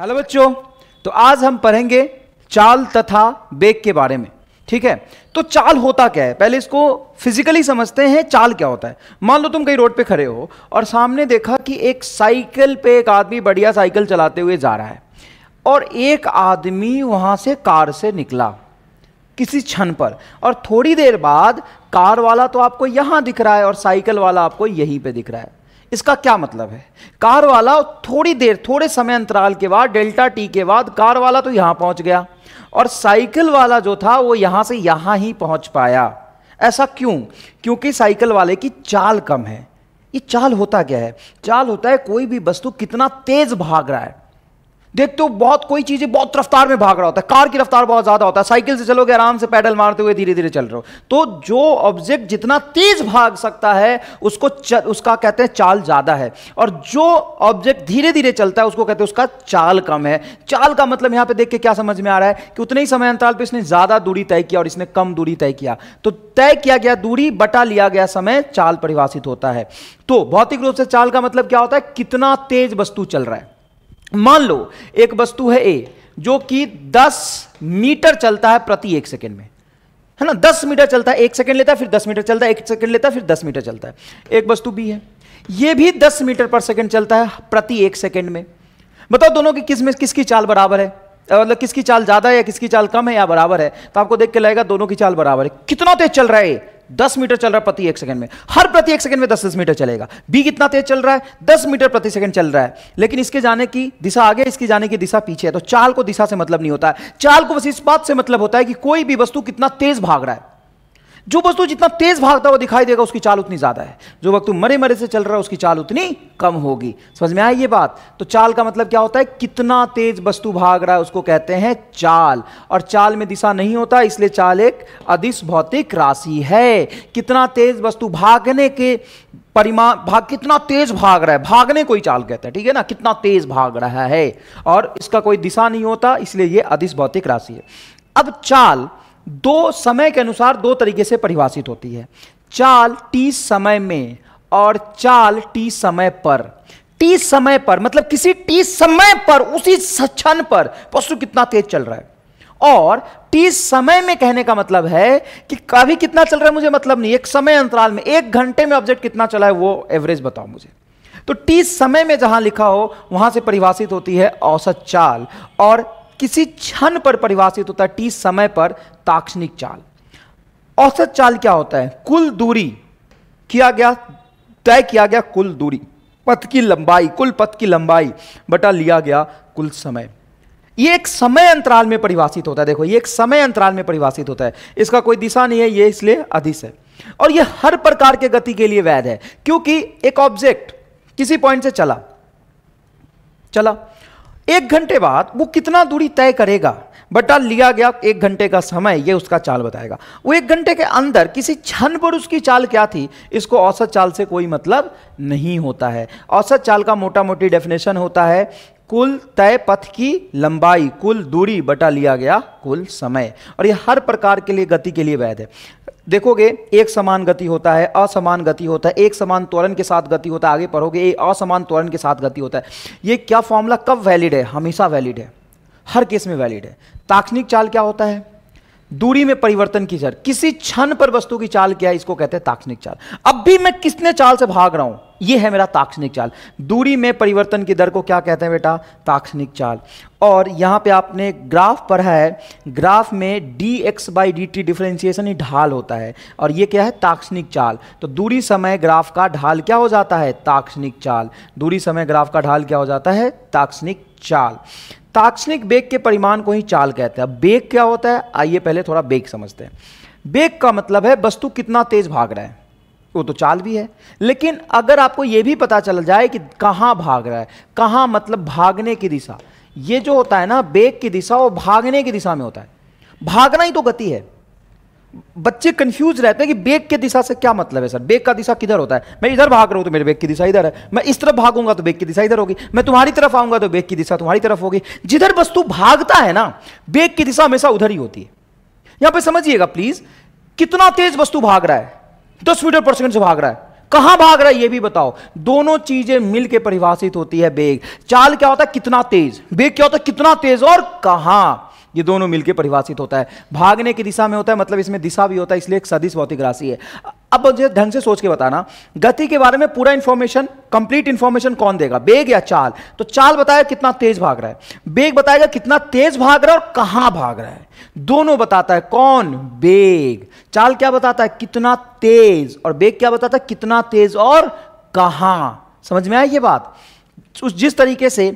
hello बच्चों तो आज हम पढ़ेंगे चाल तथा बेग के बारे में ठीक है तो चाल होता क्या है पहले इसको फिजिकली समझते हैं चाल क्या होता है मान लो तुम कहीं रोड पे खड़े हो और सामने देखा कि एक साइकिल पे एक आदमी बढ़िया साइकिल चलाते हुए जा रहा है और एक आदमी वहां से कार से निकला किसी क्षण पर और थोड़ी देर बाद कार वाला तो आपको यहां दिख रहा है और साइकिल वाला आपको यहीं पे दिख रहा है इसका क्या मतलब है कार वाला थोड़ी देर थोड़े समय अंतराल के बाद डेल्टा टी के बाद कार वाला तो यहां पहुंच गया और साइकिल वाला जो था वो यहां से यहां ही पहुंच पाया ऐसा क्यों क्योंकि साइकिल वाले की चाल कम है ये चाल होता क्या है चाल होता है कोई भी वस्तु कितना तेज भाग रहा है देखते हो बहुत कोई चीजें बहुत रफ्तार में भाग रहा होता है कार की रफ्तार बहुत ज्यादा होता है साइकिल से चलोगे आराम से पैडल मारते हुए धीरे धीरे चल रहे हो तो जो ऑब्जेक्ट जितना तेज भाग सकता है उसको च, उसका कहते हैं चाल ज्यादा है और जो ऑब्जेक्ट धीरे धीरे चलता है उसको कहते हैं उसका चाल कम है चाल का मतलब यहां पर देख के क्या समझ में आ रहा है कि उतने ही समय अंतराल पर इसने ज्यादा दूरी तय किया और इसने कम दूरी तय किया तो तय किया गया दूरी बटा लिया गया समय चाल परिभाषित होता है तो भौतिक रूप से चाल का मतलब क्या होता है कितना तेज वस्तु चल रहा है मान लो एक वस्तु है ए जो कि 10 मीटर चलता है प्रति एक सेकेंड में है ना 10 मीटर चलता है एक सेकेंड लेता है फिर 10 मीटर चलता है एक सेकेंड लेता है फिर 10 मीटर चलता है एक वस्तु बी है ये भी 10 मीटर पर सेकेंड चलता है प्रति एक सेकेंड में बताओ दोनों की किस में किसकी चाल बराबर है मतलब किसकी चाल ज्यादा है या किसकी चाल कम है या बराबर है तो आपको देख के लगेगा दोनों की चाल बराबर है कितना तेज चल रहा है 10 मीटर चल रहा है प्रति एक सेकंड में हर प्रति एक सेकंड में 10 दस मीटर चलेगा बी कितना तेज चल रहा है 10 मीटर प्रति सेकंड चल रहा है लेकिन इसके जाने की दिशा आगे इसके जाने की दिशा पीछे है तो चाल को दिशा से मतलब नहीं होता है चाल को बस इस बात से मतलब होता है कि कोई भी वस्तु कितना तेज भाग रहा है जो वस्तु जितना तेज भागता हुआ दिखाई देगा उसकी चाल उतनी ज्यादा है जो वस्तु मरे मरे से चल रहा है उसकी चाल उतनी कम होगी समझ में आई ये बात तो चाल का मतलब क्या होता है कितना तेज वस्तु भाग रहा है उसको कहते हैं चाल और चाल में दिशा नहीं होता इसलिए चाल एक अधिस भौतिक राशि है कितना तेज वस्तु भागने के परिमा भाग कितना तेज भाग रहा है भागने कोई चाल कहते हैं ठीक है ना कितना तेज भाग रहा है और इसका कोई दिशा नहीं होता इसलिए यह अधिस भौतिक राशि है अब चाल दो समय के अनुसार दो तरीके से परिभाषित होती है चाल टी समय में और चाल टी समय पर टी समय पर मतलब किसी टी समय पर उसी क्षण पर पशु कितना तेज चल रहा है और टी समय में कहने का मतलब है कि कभी कितना चल रहा है मुझे मतलब नहीं एक समय अंतराल में एक घंटे में ऑब्जेक्ट कितना चला है वो एवरेज बताओ मुझे तो टी समय में जहां लिखा हो वहां से परिभाषित होती है औसत चाल और किसी क्षण पर परिभाषित होता है टी समय पर ताक्षणिक चाल औसत चाल क्या होता है कुल दूरी किया गया तय किया गया कुल दूरी पथ की लंबाई कुल पथ की लंबाई बटा लिया गया कुल समय ये एक समय अंतराल में परिभाषित होता है देखो ये एक समय अंतराल में परिभाषित होता है इसका कोई दिशा नहीं है ये इसलिए अधिस है और ये हर प्रकार के गति के लिए वैध है क्योंकि एक ऑब्जेक्ट किसी पॉइंट से चला चला एक घंटे बाद वो कितना दूरी तय करेगा बटा लिया गया एक घंटे का समय ये उसका चाल बताएगा वो एक घंटे के अंदर किसी क्षण पर उसकी चाल क्या थी इसको औसत चाल से कोई मतलब नहीं होता है औसत चाल का मोटा मोटी डेफिनेशन होता है कुल तय पथ की लंबाई कुल दूरी बटा लिया गया कुल समय और यह हर प्रकार के लिए गति के लिए वैध है देखोगे एक समान गति होता है असमान गति होता है एक समान त्वरण के साथ गति होता है आगे पढ़ोगे ये असमान त्वरण के साथ गति होता है ये क्या फॉर्मूला कब वैलिड है हमेशा वैलिड है हर केस में वैलिड है ताक्षणिक चाल क्या होता है दूरी में परिवर्तन की सर किसी क्षण पर वस्तु की चाल क्या है इसको कहते हैं ताक्षणिक चाल अब भी मैं किसने चाल से भाग रहा हूं यह है मेरा ताक्षणिक चाल दूरी में परिवर्तन की दर को क्या कहते हैं बेटा ताक्षणिक चाल और यहां पे आपने ग्राफ पढ़ा है ग्राफ में D X by D T differentiation ही ढाल होता है और ये क्या है ताक्षणिक चाल तो दूरी समय ग्राफ का ढाल क्या हो जाता है ताक्षणिक चाल दूरी समय ग्राफ का ढाल क्या हो जाता है ताक्षणिक चाल ताक्षणिक बेग के परिमाण को ही चाल कहते हैं बेग क्या होता है आइए पहले थोड़ा बेग समझते हैं बेग का मतलब है वस्तु कितना तेज भाग रहा है वो तो चाल भी है लेकिन अगर आपको यह भी पता चल जाए कि कहाँ भाग रहा है कहाँ मतलब भागने की दिशा ये जो होता है ना बेग की दिशा वो भागने की दिशा में होता है भागना ही तो गति है बच्चे कंफ्यूज रहते हैं कि बेग के दिशा से क्या मतलब है सर बेग का दिशा किधर होता है मैं इधर भाग रहा हूं तो मेरे बेग की दिशा इधर है मैं इस तरफ भागूंगा तो बेग की दिशा इधर होगी मैं तुम्हारी तरफ आऊंगा तो बेग की दिशा तुम्हारी तरफ होगी जिधर वस्तु भागता है ना बेग की दिशा हमेशा उधर ही होती है यहां पर समझिएगा प्लीज कितना तेज वस्तु भाग रहा है दस मीटर पर सेकेंड से भाग रहा है कहां भाग रहा है यह भी बताओ दोनों चीजें मिलकर परिभाषित होती है बेग चाल क्या होता है कितना तेज बेग क्या होता है कितना तेज और कहां ये दोनों मिलकर परिभाषित होता है भागने की दिशा में होता है मतलब इसमें दिशा भी होता है इसलिए एक सदिश भौतिक राशि है अब मुझे ढंग से सोच के बताना गति के बारे में पूरा इंफॉर्मेशन कंप्लीट इंफॉर्मेशन कौन देगा बेग या चाल तो चाल बताएगा कितना तेज भाग रहा है बेग बताएगा कितना तेज भाग रहा है और कहां भाग रहा है दोनों बताता है कौन बेग चाल क्या बताता है कितना तेज और बेग क्या बताता है कितना तेज और कहां समझ में आई ये बात उस जिस तरीके से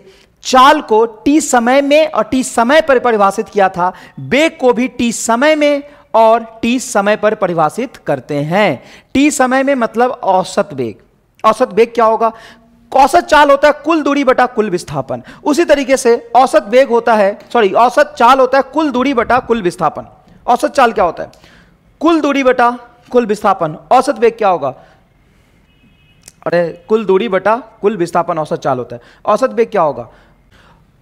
चाल को टी समय में और टी समय पर परिभाषित किया था बेग को भी टी समय में और टी समय पर परिभाषित करते हैं टी समय में मतलब औसत बेग औसत बेग क्या होगा औसत चाल होता है कुल दूरी बटा कुल विस्थापन उसी तरीके से औसत वेग होता है सॉरी औसत चाल होता है कुल दूरी बटा कुल विस्थापन औसत चाल क्या होता है कुल दूरी बटा कुल विस्थापन औसत वेग क्या होगा अरे कुल दूरी बटा कुल विस्थापन औसत चाल होता है औसत वेग क्या होगा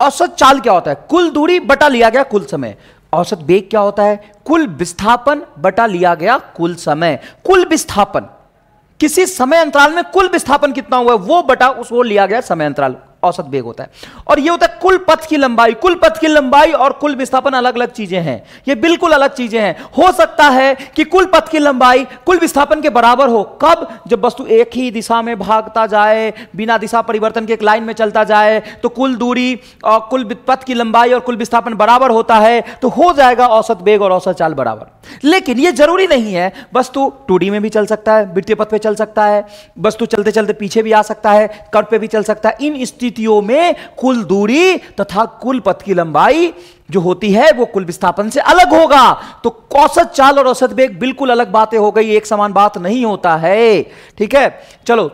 औसत चाल क्या होता है कुल दूरी बटा लिया गया कुल समय औसत वेग क्या होता है कुल विस्थापन बटा लिया गया कुल समय कुल विस्थापन किसी समय अंतराल में कुल विस्थापन कितना हुआ है वो बटा उस वो लिया गया समय अंतराल औसत वेग होता है और ये होता है कुल पथ की लंबाई कुल पथ की लंबाई और कुल विस्थापन अलग अलग चीजें हैं ये बिल्कुल अलग चीजें हैं हो सकता है कि कुल पथ की लंबाई कुल विस्थापन के बराबर हो कब जब वस्तु एक ही दिशा में भागता जाए बिना दिशा परिवर्तन के एक लाइन में चलता जाए तो कुल दूरी और कुल पथ की लंबाई और कुल विस्थापन बराबर होता है तो हो जाएगा औसत वेग और औसत चाल बराबर लेकिन यह जरूरी नहीं है वस्तु टू में भी चल सकता है वित्तीय पथ पर चल सकता है वस्तु चलते चलते पीछे भी आ सकता है कर पे भी चल सकता है इन स्थिति स्थितियों में कुल दूरी तथा कुल पथ की लंबाई जो होती है वो कुल विस्थापन से अलग होगा तो औसत चाल और औसत वेग बिल्कुल अलग बातें हो गई एक समान बात नहीं होता है ठीक है चलो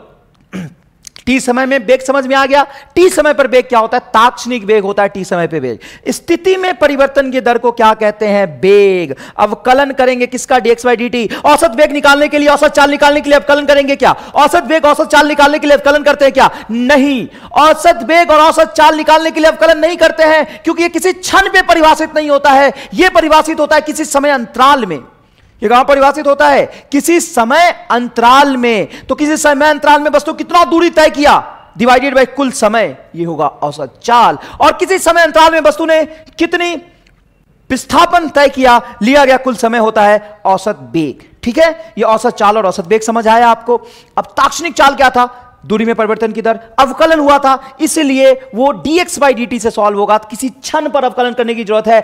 टी समय में वेग समझ में आ गया टी समय पर वेग क्या होता है ताक्षणिक वेग होता है टी समय पर वेग स्थिति में परिवर्तन की दर को क्या कहते हैं वेग अवकलन करेंगे किसका D X Y D T औसत वेग निकालने के लिए औसत चाल निकालने के लिए अवकलन करेंगे क्या औसत वेग औसत चाल निकालने के लिए अवकलन करते हैं क्या नहीं औसत वेग और औसत चाल निकालने के लिए अवकलन नहीं करते हैं क्योंकि यह किसी क्षण में परिभाषित नहीं होता है यह परिभाषित होता है किसी समय अंतराल में ये कहां परिभाषित होता है किसी समय अंतराल में तो किसी समय अंतराल में वस्तु तो कितना दूरी तय किया डिवाइडेड बाय कुल समय ये होगा औसत चाल और किसी समय अंतराल में वस्तु ने कितनी विस्थापन तय किया लिया गया कुल समय होता है औसत बेग ठीक है ये औसत चाल और औसत बेग समझ आया आपको अब ताक्षणिक चाल क्या था दूरी में परिवर्तन की दर अवकलन हुआ था इसलिए वो dx बाई डी से सॉल्व होगा किसी क्षण पर अवकलन करने की जरूरत है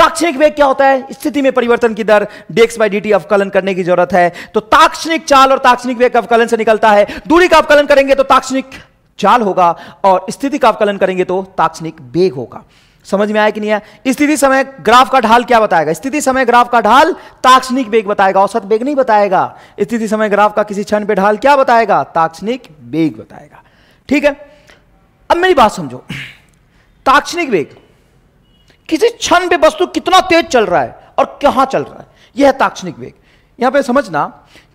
ताक्षणिक वेग क्या होता है स्थिति में परिवर्तन की दर डेक्स बाई डी अवकलन करने की जरूरत है तो ताक्षणिक चाल और ताक्षणिक वेग अवकलन से निकलता है दूरी का अवकलन करेंगे तो ताक्षणिक चाल होगा और स्थिति का अवकलन करेंगे तो ताक्षणिक वेग होगा समझ में आया कि नहीं आया स्थिति समय ग्राफ का ढाल क्या बताएगा स्थिति समय ग्राफ का ढाल ताक्षणिक वेग बताएगा औसत वेग नहीं बताएगा स्थिति समय ग्राफ का किसी क्षण पे ढाल क्या बताएगा ताक्षणिक वेग बताएगा ठीक है अब मेरी बात समझो ताक्षणिक वेग किसी क्षण में वस्तु कितना तेज चल रहा है और कहां चल रहा है यह है ताक्षणिक वेग यहां पे समझना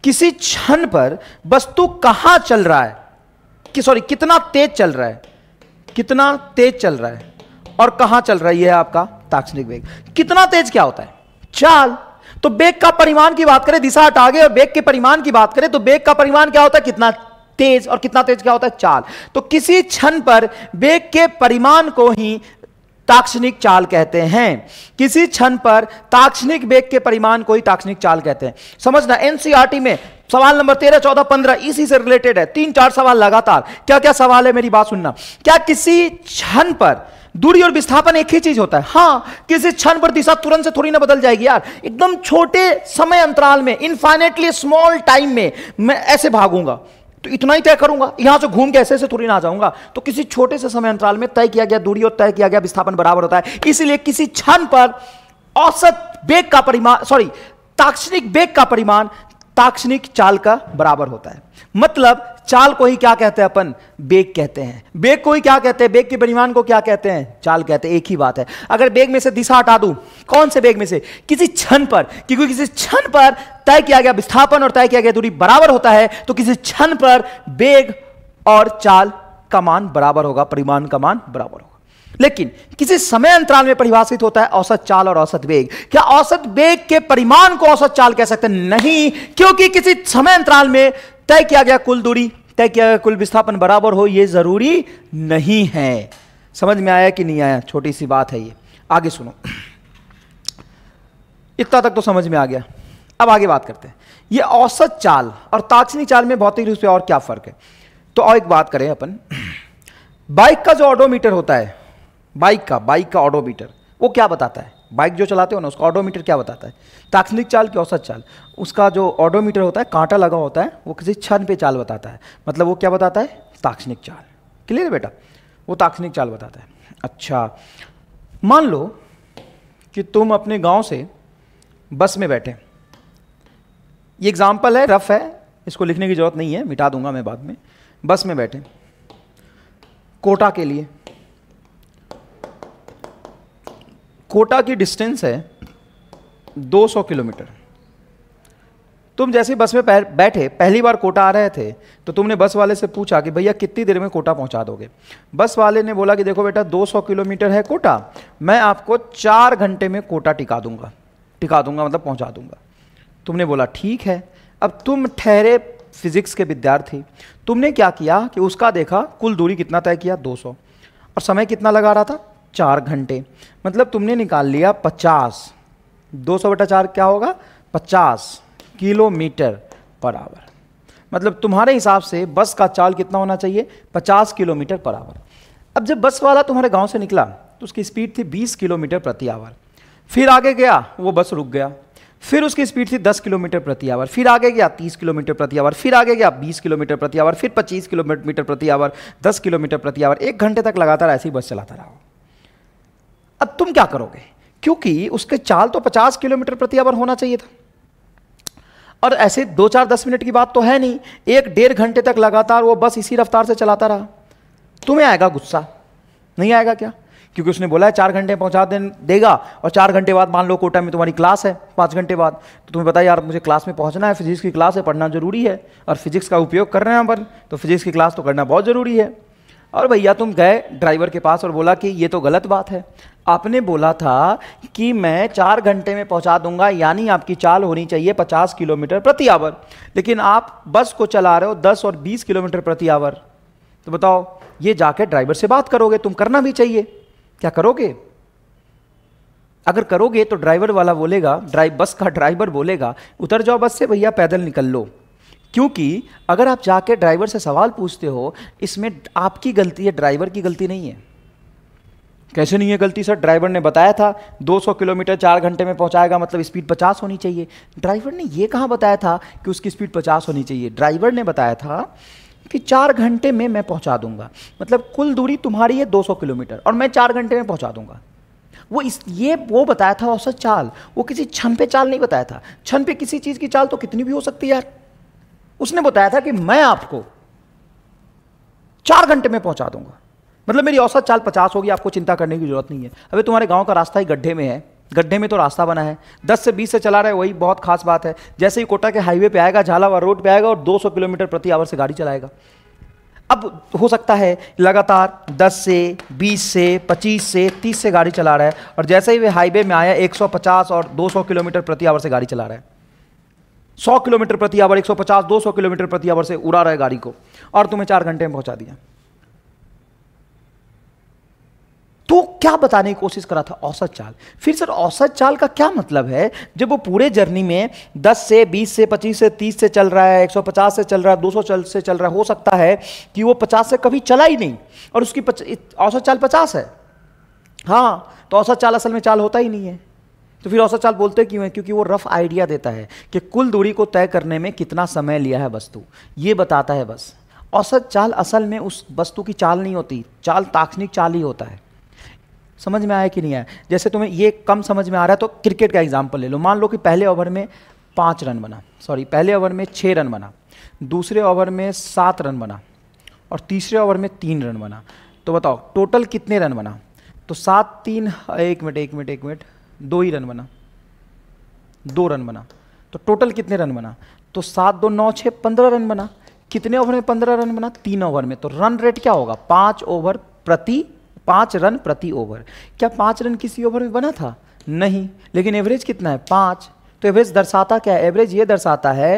किसी क्षण पर वस्तु कहां चल रहा है कि सॉरी कितना तेज चल रहा है कितना तेज चल रहा है और कहां चल रहा है यह है आपका ताक्षणिक वेग कितना तेज क्या होता है चाल तो बेग का परिमाण की बात करें दिशा हटा गए और बेग के परिमाण की बात करें तो बेग का परिमाण क्या होता है कितना तेज और कितना तेज क्या होता है चाल तो किसी क्षण पर बेग के परिमाण को ही ताक्षणिक चाल कहते हैं किसी क्षण पर ताक्षणिक वेग के परिमाण को ही ताक्षणिक चाल कहते हैं समझना एनसीआरटी e में सवाल नंबर तेरह चौदह पंद्रह इसी e से रिलेटेड है तीन चार सवाल लगातार क्या क्या सवाल है मेरी बात सुनना क्या किसी क्षण पर दूरी और विस्थापन एक ही चीज होता है हाँ किसी क्षण पर दिशा तुरंत से थोड़ी ना बदल जाएगी यार एकदम छोटे समय अंतराल में इनफाइनेटली स्मॉल टाइम में मैं ऐसे भागूंगा तो इतना ही तय करूंगा यहां से घूम के ऐसे ऐसे थोड़ी ना जाऊंगा तो किसी छोटे से समय अंतराल में तय किया गया दूरी और तय किया गया विस्थापन बराबर होता है इसलिए किसी क्षण पर औसत वेग का परिमाण सॉरी ताक्षणिक वेग का परिमाण ताक्षणिक चाल का बराबर होता है मतलब चाल को ही क्या कहते हैं अपन बेग कहते हैं बेग को ही क्या कहते हैं बेग के परिमाण को क्या कहते हैं चाल कहते हैं एक ही बात है अगर बेग में से दिशा हटा दू कौन से बेग में से किसी क्षण पर क्योंकि किसी क्षण पर तय किया गया विस्थापन और तय किया गया दूरी बराबर होता है तो किसी क्षण पर बेग और चाल का मान बराबर होगा परिमाण का मान बराबर होगा लेकिन किसी समय अंतराल में परिभाषित होता है औसत चाल और औसत वेग क्या औसत वेग के परिमाण को औसत चाल कह सकते हैं नहीं क्योंकि किसी समय अंतराल में तय किया गया कुल दूरी तय किया गया कुल विस्थापन बराबर हो यह जरूरी नहीं है समझ में आया कि नहीं आया छोटी सी बात है ये आगे सुनो इतना तक तो समझ में आ गया अब आगे बात करते हैं ये औसत चाल और ताक्षणिक चाल में भौतिक रूप से और क्या फर्क है तो और एक बात करें अपन बाइक का जो ऑडोमीटर होता है बाइक का बाइक का ऑडोमीटर वो क्या बताता है बाइक जो चलाते हो ना उसका ऑडोमीटर क्या बताता है ताक्षणिक चाल की औसत चाल उसका जो ऑडोमीटर होता है कांटा लगा होता है वो किसी क्षण पे चाल बताता है मतलब वो क्या बताता है ताक्षणिक चाल क्लियर है बेटा वो ताक्षणिक चाल बताता है अच्छा मान लो कि तुम अपने गांव से बस में बैठे ये एग्जाम्पल है रफ है इसको लिखने की ज़रूरत नहीं है मिटा दूंगा मैं बाद में बस में बैठे कोटा के लिए कोटा की डिस्टेंस है 200 किलोमीटर तुम जैसे बस में बैठे पहली बार कोटा आ रहे थे तो तुमने बस वाले से पूछा कि भैया कितनी देर में कोटा पहुंचा दोगे बस वाले ने बोला कि देखो बेटा 200 किलोमीटर है कोटा मैं आपको चार घंटे में कोटा टिका दूंगा टिका दूंगा मतलब पहुंचा दूंगा तुमने बोला ठीक है अब तुम ठहरे फिजिक्स के विद्यार्थी तुमने क्या किया कि उसका देखा कुल दूरी कितना तय किया 200 और समय कितना लगा रहा था चार घंटे मतलब तुमने निकाल लिया पचास दो सौ बटा चार क्या होगा पचास किलोमीटर पर आवर मतलब तुम्हारे हिसाब से बस का चाल कितना होना चाहिए पचास किलोमीटर पर आवर अब जब बस वाला तुम्हारे गांव से निकला तो उसकी स्पीड थी बीस किलोमीटर प्रति आवर फिर आगे गया वो बस रुक गया फिर उसकी स्पीड थी 10 किलोमीटर प्रति आवर फिर आगे गया 30 किलोमीटर प्रति आवर फिर आगे गया 20 किलोमीटर प्रति आवर फिर 25 किलोमीटर प्रति आवर 10 किलोमीटर प्रति आवर एक घंटे तक लगातार ऐसी बस चलाता रहा अब तुम क्या करोगे क्योंकि उसके चाल तो 50 किलोमीटर प्रति आवर होना चाहिए था और ऐसे दो चार दस मिनट की बात तो है नहीं एक डेढ़ घंटे तक लगातार वो बस इसी रफ्तार से चलाता रहा तुम्हें आएगा गुस्सा नहीं आएगा क्या क्योंकि उसने बोला है चार घंटे पहुंचा दे देगा और चार घंटे बाद मान लो कोटा में तुम्हारी क्लास है पाँच घंटे बाद तो तुम्हें बताया यार मुझे क्लास में पहुंचना है फिजिक्स की क्लास है पढ़ना जरूरी है और फिजिक्स का उपयोग कर रहे हैं हम पर तो फिजिक्स की क्लास तो करना बहुत ज़रूरी है और भैया तुम गए ड्राइवर के पास और बोला कि ये तो गलत बात है आपने बोला था कि मैं चार घंटे में पहुंचा दूंगा यानी आपकी चाल होनी चाहिए पचास किलोमीटर प्रति आवर लेकिन आप बस को चला रहे हो दस और बीस किलोमीटर प्रति आवर तो बताओ ये जाकर ड्राइवर से बात करोगे तुम करना भी चाहिए क्या करोगे अगर करोगे तो ड्राइवर वाला बोलेगा ड्राइव बस का ड्राइवर बोलेगा उतर जाओ बस से भैया पैदल निकल लो क्योंकि अगर आप जाके ड्राइवर से सवाल पूछते हो इसमें आपकी गलती है ड्राइवर की गलती नहीं है कैसे नहीं है गलती सर ड्राइवर ने बताया था 200 किलोमीटर चार घंटे में पहुंचाएगा मतलब स्पीड 50 होनी चाहिए ड्राइवर ने यह कहाँ बताया था कि उसकी स्पीड 50 होनी चाहिए ड्राइवर ने बताया था कि चार घंटे में मैं पहुंचा दूंगा मतलब कुल दूरी तुम्हारी है 200 किलोमीटर और मैं चार घंटे में पहुंचा दूंगा वो इस ये वो बताया था औसत चाल वो किसी क्षण पे चाल नहीं बताया था क्षण पे किसी चीज़ की चाल तो कितनी भी हो सकती है यार उसने बताया था कि मैं आपको चार घंटे में पहुंचा दूंगा मतलब मेरी औसत चाल पचास होगी आपको चिंता करने की जरूरत नहीं है अभी तुम्हारे गांव का रास्ता ही गड्ढे में है गड्ढे में तो रास्ता बना है दस से बीस से चला रहा है वही बहुत खास बात है जैसे ही कोटा के हाईवे पे आएगा झालावाड़ रोड पे आएगा और 200 किलोमीटर प्रति आवर से गाड़ी चलाएगा अब हो सकता है लगातार 10 से 20 से 25 से 30 से गाड़ी चला रहा है और जैसे ही वे हाईवे में आया 150 और 200 किलोमीटर प्रति आवर से गाड़ी चला रहा है 100 किलोमीटर प्रति आवर 150 200 किलोमीटर प्रति आवर से उड़ा रहा गाड़ी को और तुम्हें चार घंटे में पहुंचा दिया तो क्या बताने की कोशिश करा था औसत चाल फिर सर औसत चाल का क्या मतलब है जब वो पूरे जर्नी में 10 से 20 से 25 से 30 से चल रहा है 150 से चल रहा है 200 चल से चल रहा है हो सकता है कि वो 50 से कभी चला ही नहीं और उसकी औसत चाल 50 है हाँ तो औसत चाल असल में चाल होता ही नहीं है तो फिर औसत चाल बोलते क्यों है क्योंकि वो रफ आइडिया देता है कि कुल दूरी को तय करने में कितना समय लिया है वस्तु ये बताता है बस औसत चाल असल में उस वस्तु की चाल नहीं होती चाल ताक्षणिक चाल ही होता है समझ में आया कि नहीं आया जैसे तुम्हें ये कम समझ में आ रहा है तो क्रिकेट का एग्जाम्पल ले लो मान लो कि पहले ओवर में पाँच रन बना सॉरी पहले ओवर में छः रन बना दूसरे ओवर में सात रन बना और तीसरे ओवर में तीन रन बना तो बताओ टोटल कितने रन बना तो सात तीन एक मिनट एक मिनट एक मिनट दो ही रन बना दो रन बना तो टोटल कितने रन बना तो सात दो नौ छः पंद्रह रन बना कितने ओवर में पंद्रह रन बना तीन ओवर में तो रन रेट क्या होगा पाँच ओवर प्रति पाँच रन प्रति ओवर क्या पाँच रन किसी ओवर में बना था नहीं लेकिन एवरेज कितना है पाँच तो एवरेज दर्शाता क्या है एवरेज ये दर्शाता है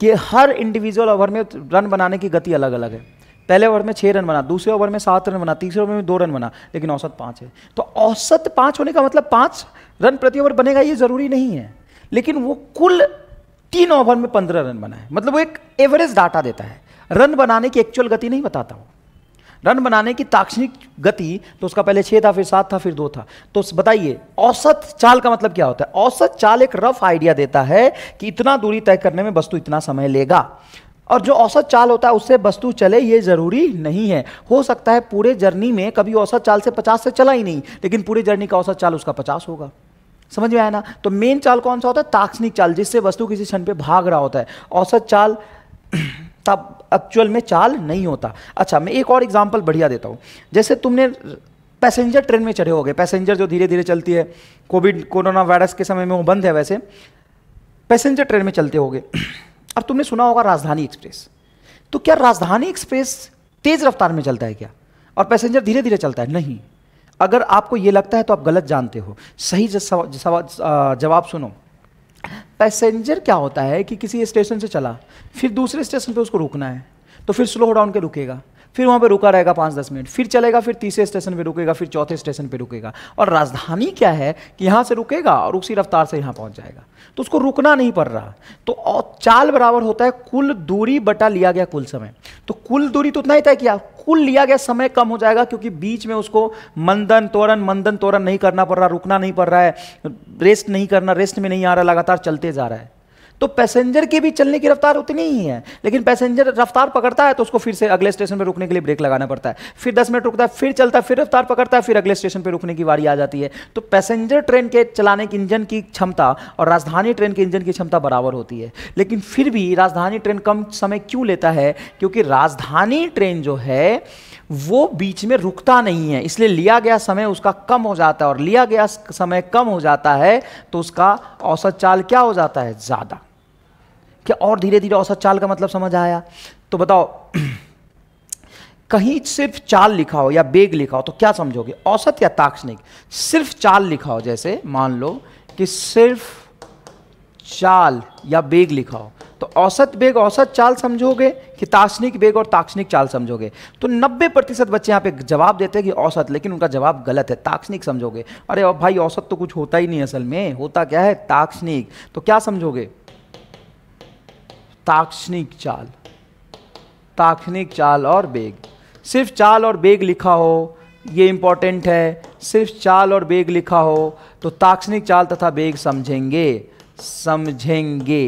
कि हर इंडिविजुअल ओवर में रन बनाने की गति अलग अलग है पहले ओवर में छः रन बना दूसरे ओवर में सात रन बना तीसरे ओवर में दो रन बना लेकिन औसत पाँच है तो औसत पाँच होने का मतलब पाँच रन प्रति ओवर बनेगा ये ज़रूरी नहीं है लेकिन वो कुल तीन ओवर में पंद्रह रन बना है मतलब वो एक एवरेज डाटा देता है रन बनाने की एक्चुअल गति नहीं बताता वो रन बनाने की ताक्षणिक गति तो उसका पहले छः था फिर सात था फिर दो था तो बताइए औसत चाल का मतलब क्या होता है औसत चाल एक रफ आइडिया देता है कि इतना दूरी तय करने में वस्तु इतना समय लेगा और जो औसत चाल होता है उससे वस्तु चले ये ज़रूरी नहीं है हो सकता है पूरे जर्नी में कभी औसत चाल से पचास से चला ही नहीं लेकिन पूरे जर्नी का औसत चाल उसका पचास होगा समझ में आया ना तो मेन चाल कौन सा होता है ताक्षणिक चाल जिससे वस्तु किसी क्षण पे भाग रहा होता है औसत चाल तब एक्चुअल में चाल नहीं होता अच्छा मैं एक और एग्जाम्पल बढ़िया देता हूँ जैसे तुमने पैसेंजर ट्रेन में चढ़े हो गए पैसेंजर जो धीरे धीरे चलती है कोविड कोरोना वायरस के समय में वो बंद है वैसे पैसेंजर ट्रेन में चलते गए अब तुमने सुना होगा राजधानी एक्सप्रेस तो क्या राजधानी एक्सप्रेस तेज रफ्तार में चलता है क्या और पैसेंजर धीरे धीरे चलता है नहीं अगर आपको ये लगता है तो आप गलत जानते हो सही जवाब सुनो पैसेंजर क्या होता है कि किसी स्टेशन से चला फिर दूसरे स्टेशन पे उसको रुकना है तो फिर स्लो डाउन के रुकेगा फिर वहाँ पे रुका रहेगा पाँच दस मिनट फिर चलेगा फिर तीसरे स्टेशन पे रुकेगा फिर चौथे स्टेशन पे रुकेगा और राजधानी क्या है कि यहाँ से रुकेगा और उसी रफ्तार से यहाँ पहुँच जाएगा तो उसको रुकना नहीं पड़ रहा तो चाल बराबर होता है कुल दूरी बटा लिया गया कुल समय तो कुल दूरी तो उतना ही तय किया कुल लिया गया समय कम हो जाएगा क्योंकि बीच में उसको मंदन तोरण मंदन तोरण नहीं करना पड़ रहा रुकना नहीं पड़ रहा है रेस्ट नहीं करना रेस्ट में नहीं आ रहा लगातार चलते जा रहा है तो पैसेंजर के भी चलने की रफ्तार उतनी ही है लेकिन पैसेंजर रफ्तार पकड़ता है तो उसको फिर से अगले स्टेशन पर रुकने के लिए ब्रेक लगाना पड़ता है फिर दस मिनट रुकता है फिर चलता है फिर रफ्तार पकड़ता है फिर अगले स्टेशन पर रुकने की वारी आ जाती है तो पैसेंजर ट्रेन के चलाने की इंजन की क्षमता और राजधानी ट्रेन के इंजन की क्षमता बराबर होती है लेकिन फिर भी राजधानी ट्रेन कम समय क्यों लेता है क्योंकि राजधानी ट्रेन जो है वो बीच में रुकता नहीं है इसलिए लिया गया समय उसका कम हो जाता है और लिया गया समय कम हो जाता है तो उसका औसत चाल क्या हो जाता है ज़्यादा क्या और धीरे धीरे औसत चाल का मतलब समझ आया तो बताओ कहीं सिर्फ चाल लिखा हो या बेग लिखा हो तो क्या समझोगे औसत या ताक्षणिक सिर्फ चाल लिखा हो जैसे मान लो कि सिर्फ चाल या बेग लिखा हो तो औसत बेग औसत चाल समझोगे कि ताक्षणिक बेग और ताक्षणिक चाल समझोगे तो 90 प्रतिशत बच्चे यहाँ पे जवाब देते हैं कि औसत लेकिन उनका जवाब गलत है ताक्षणिक समझोगे अरे भाई औसत तो कुछ होता ही नहीं असल में होता क्या है ताक्षणिक तो क्या समझोगे ताक्षणिक चाल ताक्षणिक चाल और बेग सिर्फ चाल और बेग लिखा हो ये इम्पॉर्टेंट है सिर्फ चाल और बेग लिखा हो तो ताक्षणिक चाल तथा बेग समझेंगे समझेंगे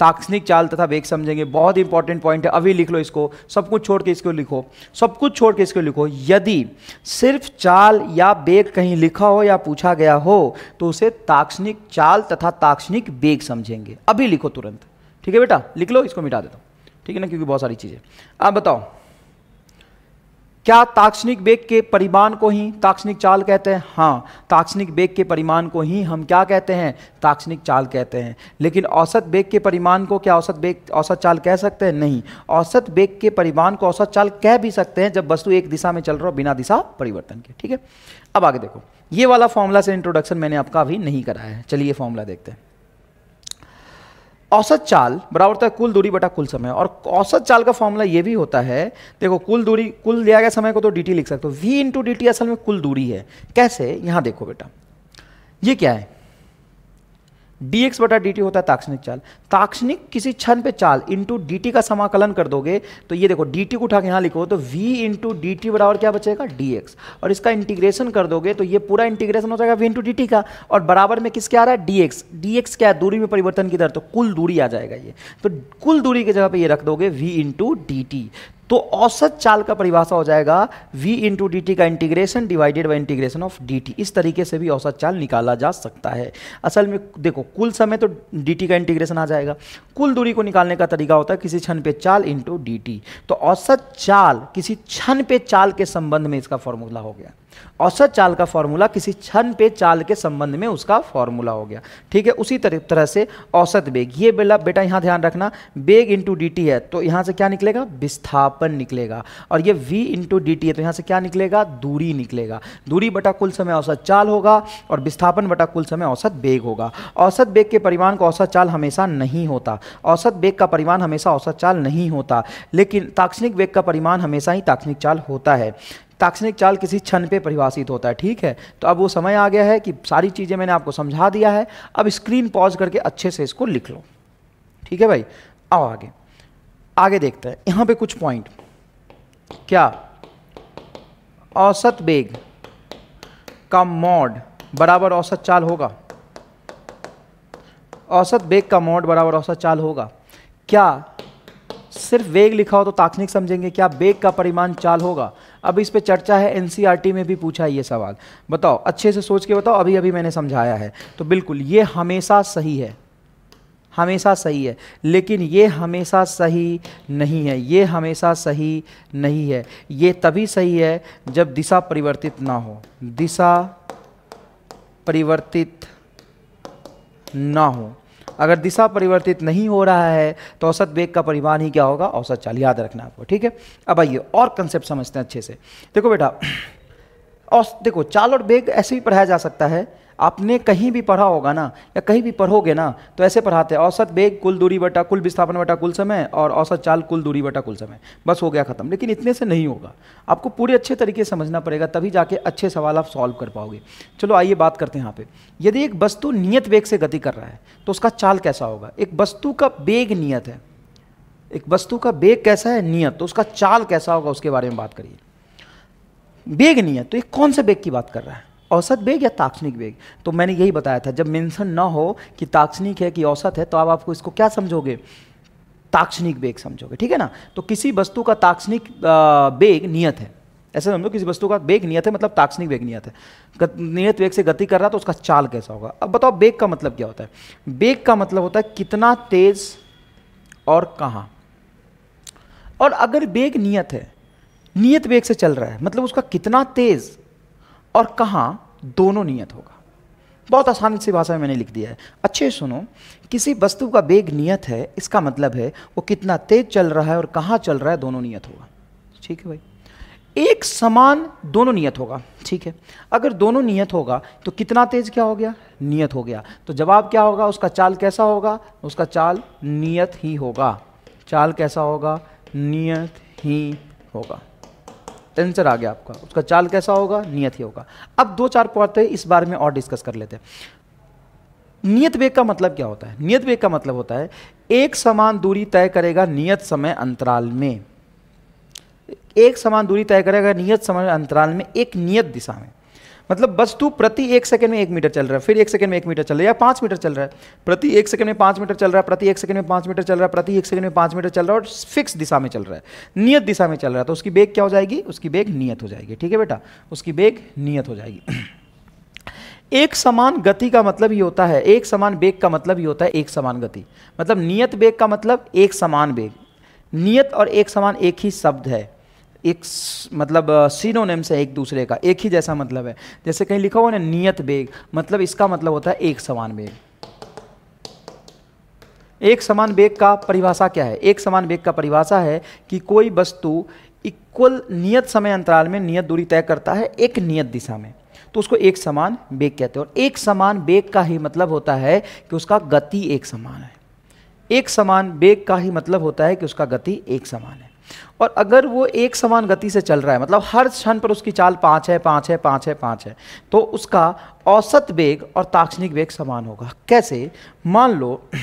ताक्षणिक चाल तथा वेग समझेंगे बहुत इंपॉर्टेंट पॉइंट है अभी लिख लो इसको सब कुछ छोड़ के इसको लिखो सब कुछ छोड़ के इसको लिखो यदि सिर्फ चाल या बेग कहीं लिखा हो या पूछा गया हो तो उसे ताक्षणिक चाल तथा ताक्षणिक बेग समझेंगे अभी लिखो तुरंत ठीक है बेटा लिख लो इसको मिटा देता हूँ ठीक है ना क्योंकि बहुत सारी चीज़ें आप बताओ क्या ताक्षणिक वेग के परिमाण को ही ताक्षणिक चाल कहते हैं हाँ ताक्षणिक वेग के परिमाण को ही हम क्या कहते हैं ताक्षणिक चाल कहते हैं लेकिन औसत वेग के परिमाण को क्या औसत वेग औसत चाल कह सकते हैं नहीं औसत वेग के परिमाण को औसत चाल कह भी सकते हैं जब वस्तु एक दिशा में चल रहा हो बिना दिशा परिवर्तन के ठीक है अब आगे देखो ये वाला फॉर्मूला से इंट्रोडक्शन मैंने आपका अभी नहीं कराया है चलिए फॉर्मूला देखते हैं औसत चाल बराबर होता है कुल दूरी बटा कुल समय और औसत चाल का फॉर्मूला ये भी होता है देखो कुल दूरी कुल दिया गया समय को तो डी लिख सकते हो वी इंटू असल में कुल दूरी है कैसे यहां देखो बेटा ये क्या है डी एक्स बटा डी होता है ताक्षणिक चाल ताक्षणिक किसी क्षण पे चाल इंटू डी का समाकलन कर दोगे तो ये देखो डी को उठा के यहाँ लिखो तो वी इंटू डी बराबर क्या बचेगा डी और इसका इंटीग्रेशन कर दोगे तो ये पूरा इंटीग्रेशन हो जाएगा वी इंटू डी का और बराबर में किसके आ रहा है डी एक्स डी एक्स क्या है दूरी में परिवर्तन की दर तो कुल दूरी आ जाएगा ये तो कुल दूरी की जगह पर ये रख दोगे वी इंटू डी तो औसत चाल का परिभाषा हो जाएगा v इंटू डी का integration divided by integration of dt इस तरीके से भी औसत चाल निकाला जा सकता है असल में देखो कुल समय तो dt का इंटीग्रेशन आ जाएगा कुल दूरी को निकालने का तरीका होता है किसी क्षण पे चाल इंटू डी तो औसत चाल किसी क्षण पे चाल के संबंध में इसका फॉर्मूला हो गया औसत चाल का फॉर्मूला किसी क्षण पे चाल के संबंध में उसका फॉर्मूला हो गया ठीक है उसी तरह से औसत बेग ये बेला बेटा यहाँ ध्यान रखना बेग इंटू डी है तो यहाँ से क्या निकलेगा विस्थापन निकलेगा और ये वी इंटू डी है तो यहाँ से क्या निकलेगा दूरी निकलेगा दूरी बटा कुल समय औसत चाल होगा और विस्थापन बटा कुल समय औसत बेग होगा औसत बेग के परिमाण का औसत चाल हमेशा नहीं होता औसत बेग का परिमाण हमेशा औसत चाल नहीं होता लेकिन ताक्षणिक वेग का परिमाण हमेशा ही ताक्षणिक चाल होता है ताक्षणिक चाल किसी क्षण पे परिभाषित होता है ठीक है तो अब वो समय आ गया है कि सारी चीज़ें मैंने आपको समझा दिया है अब स्क्रीन पॉज करके अच्छे से इसको लिख लो ठीक है भाई आओ आगे आगे देखते हैं यहाँ पे कुछ पॉइंट क्या औसत बेग का मॉड बराबर औसत चाल होगा औसत बेग का मॉड बराबर औसत चाल होगा क्या सिर्फ वेग लिखा हो तो ताक्षणिक समझेंगे क्या बेग का परिमाण चाल होगा अब इस पर चर्चा है एन e में भी पूछा है ये सवाल बताओ अच्छे से सोच के बताओ अभी अभी मैंने समझाया है तो बिल्कुल ये हमेशा सही है हमेशा सही है लेकिन ये हमेशा सही नहीं है ये हमेशा सही नहीं है ये तभी सही है जब दिशा परिवर्तित ना हो दिशा परिवर्तित ना हो अगर दिशा परिवर्तित नहीं हो रहा है तो औसत वेग का परिमाण ही क्या होगा औसत चाल याद रखना आपको ठीक है अब आइए और कंसेप्ट समझते हैं अच्छे से देखो बेटा औस देखो चाल और वेग ऐसे भी पढ़ाया जा सकता है आपने कहीं भी पढ़ा होगा ना या कहीं भी पढ़ोगे ना तो ऐसे पढ़ाते हैं औसत बेग कुल दूरी बटा कुल विस्थापन बटा कुल समय और औसत चाल कुल दूरी बटा कुल समय बस हो गया ख़त्म लेकिन इतने से नहीं होगा आपको पूरे अच्छे तरीके से समझना पड़ेगा तभी जाके अच्छे सवाल आप सॉल्व कर पाओगे चलो आइए बात करते हैं यहाँ पे यदि एक वस्तु नियत वेग से गति कर रहा है तो उसका चाल कैसा होगा एक वस्तु का वेग नियत है एक वस्तु का वेग कैसा है नियत तो उसका चाल कैसा होगा उसके बारे में बात करिए वेग नियत तो एक कौन से वेग की बात कर रहा है औसत वेग या ताक्षणिक वेग तो मैंने यही बताया था जब मेंशन ना हो कि ताक्षणिक है कि औसत है तो आप आपको इसको क्या समझोगे ताक्षणिक वेग समझोगे ठीक है ना तो किसी वस्तु का ताक्षणिक वेग नियत है ऐसे समझो किसी वस्तु का वेग नियत है मतलब ताक्षणिक वेग नियत है नियत वेग से गति कर रहा है तो उसका चाल कैसा होगा अब बताओ वेग का मतलब क्या होता है वेग का मतलब होता है कितना तेज और कहाँ और अगर वेग नियत है नियत वेग से चल रहा है मतलब उसका कितना तेज और कहाँ दोनों नियत होगा बहुत आसान सी भाषा में मैंने लिख दिया है अच्छे सुनो किसी वस्तु का वेग नियत है इसका मतलब है वो कितना तेज चल रहा है और कहाँ चल रहा है दोनों नियत होगा ठीक है भाई एक समान दोनों नियत होगा ठीक है अगर दोनों नियत होगा तो कितना तेज क्या हो गया नियत हो गया तो जवाब क्या होगा उसका चाल कैसा होगा उसका चाल नियत ही होगा चाल कैसा होगा नियत ही होगा आंसर आ गया आपका उसका चाल कैसा होगा नियत ही होगा अब दो चार पौते इस बारे में और डिस्कस कर लेते हैं नियत वेग का मतलब क्या होता है नियत वेग का मतलब होता है एक समान दूरी तय करेगा नियत समय अंतराल में एक समान दूरी तय करेगा नियत समय अंतराल में एक नियत दिशा में मतलब बस तू प्रति एक सेकंड में एक मीटर चल रहा है फिर एक सेकंड में एक मीटर चल रहा है या पाँच मीटर चल रहा है प्रति एक सेकंड में पाँच मीटर चल रहा है प्रति एक सेकंड में पाँच मीटर चल रहा है प्रति एक सेकंड में पाँच मीटर चल रहा है और फिक्स दिशा में चल रहा है नियत दिशा में चल रहा है तो उसकी बेग क्या हो जाएगी उसकी बेग नियत हो जाएगी ठीक है बेटा उसकी बेग नियत हो जाएगी एक समान गति का मतलब ये होता है एक समान बेग का मतलब ये होता है एक समान गति मतलब नियत बेग का मतलब एक समान बेग नियत और एक समान एक ही शब्द है एक मतलब सीनोनेम्स है एक दूसरे का एक ही जैसा मतलब है जैसे कहीं लिखा हुआ ना नियत बेग मतलब इसका मतलब होता है एक समान बेग एक समान बेग का परिभाषा क्या है एक समान बेग का परिभाषा है कि कोई वस्तु इक्वल नियत समय अंतराल में नियत दूरी तय करता है एक नियत दिशा में तो उसको एक समान बेग कहते हैं और एक समान बेग का ही मतलब होता है कि उसका गति एक समान है एक समान बेग का ही मतलब होता है कि उसका गति एक समान है और अगर वो एक समान गति से चल रहा है मतलब हर क्षण पर उसकी चाल पाँच है पाँच है पाँच है पाँच है तो उसका औसत वेग और ताक्षणिक वेग समान होगा कैसे मान लो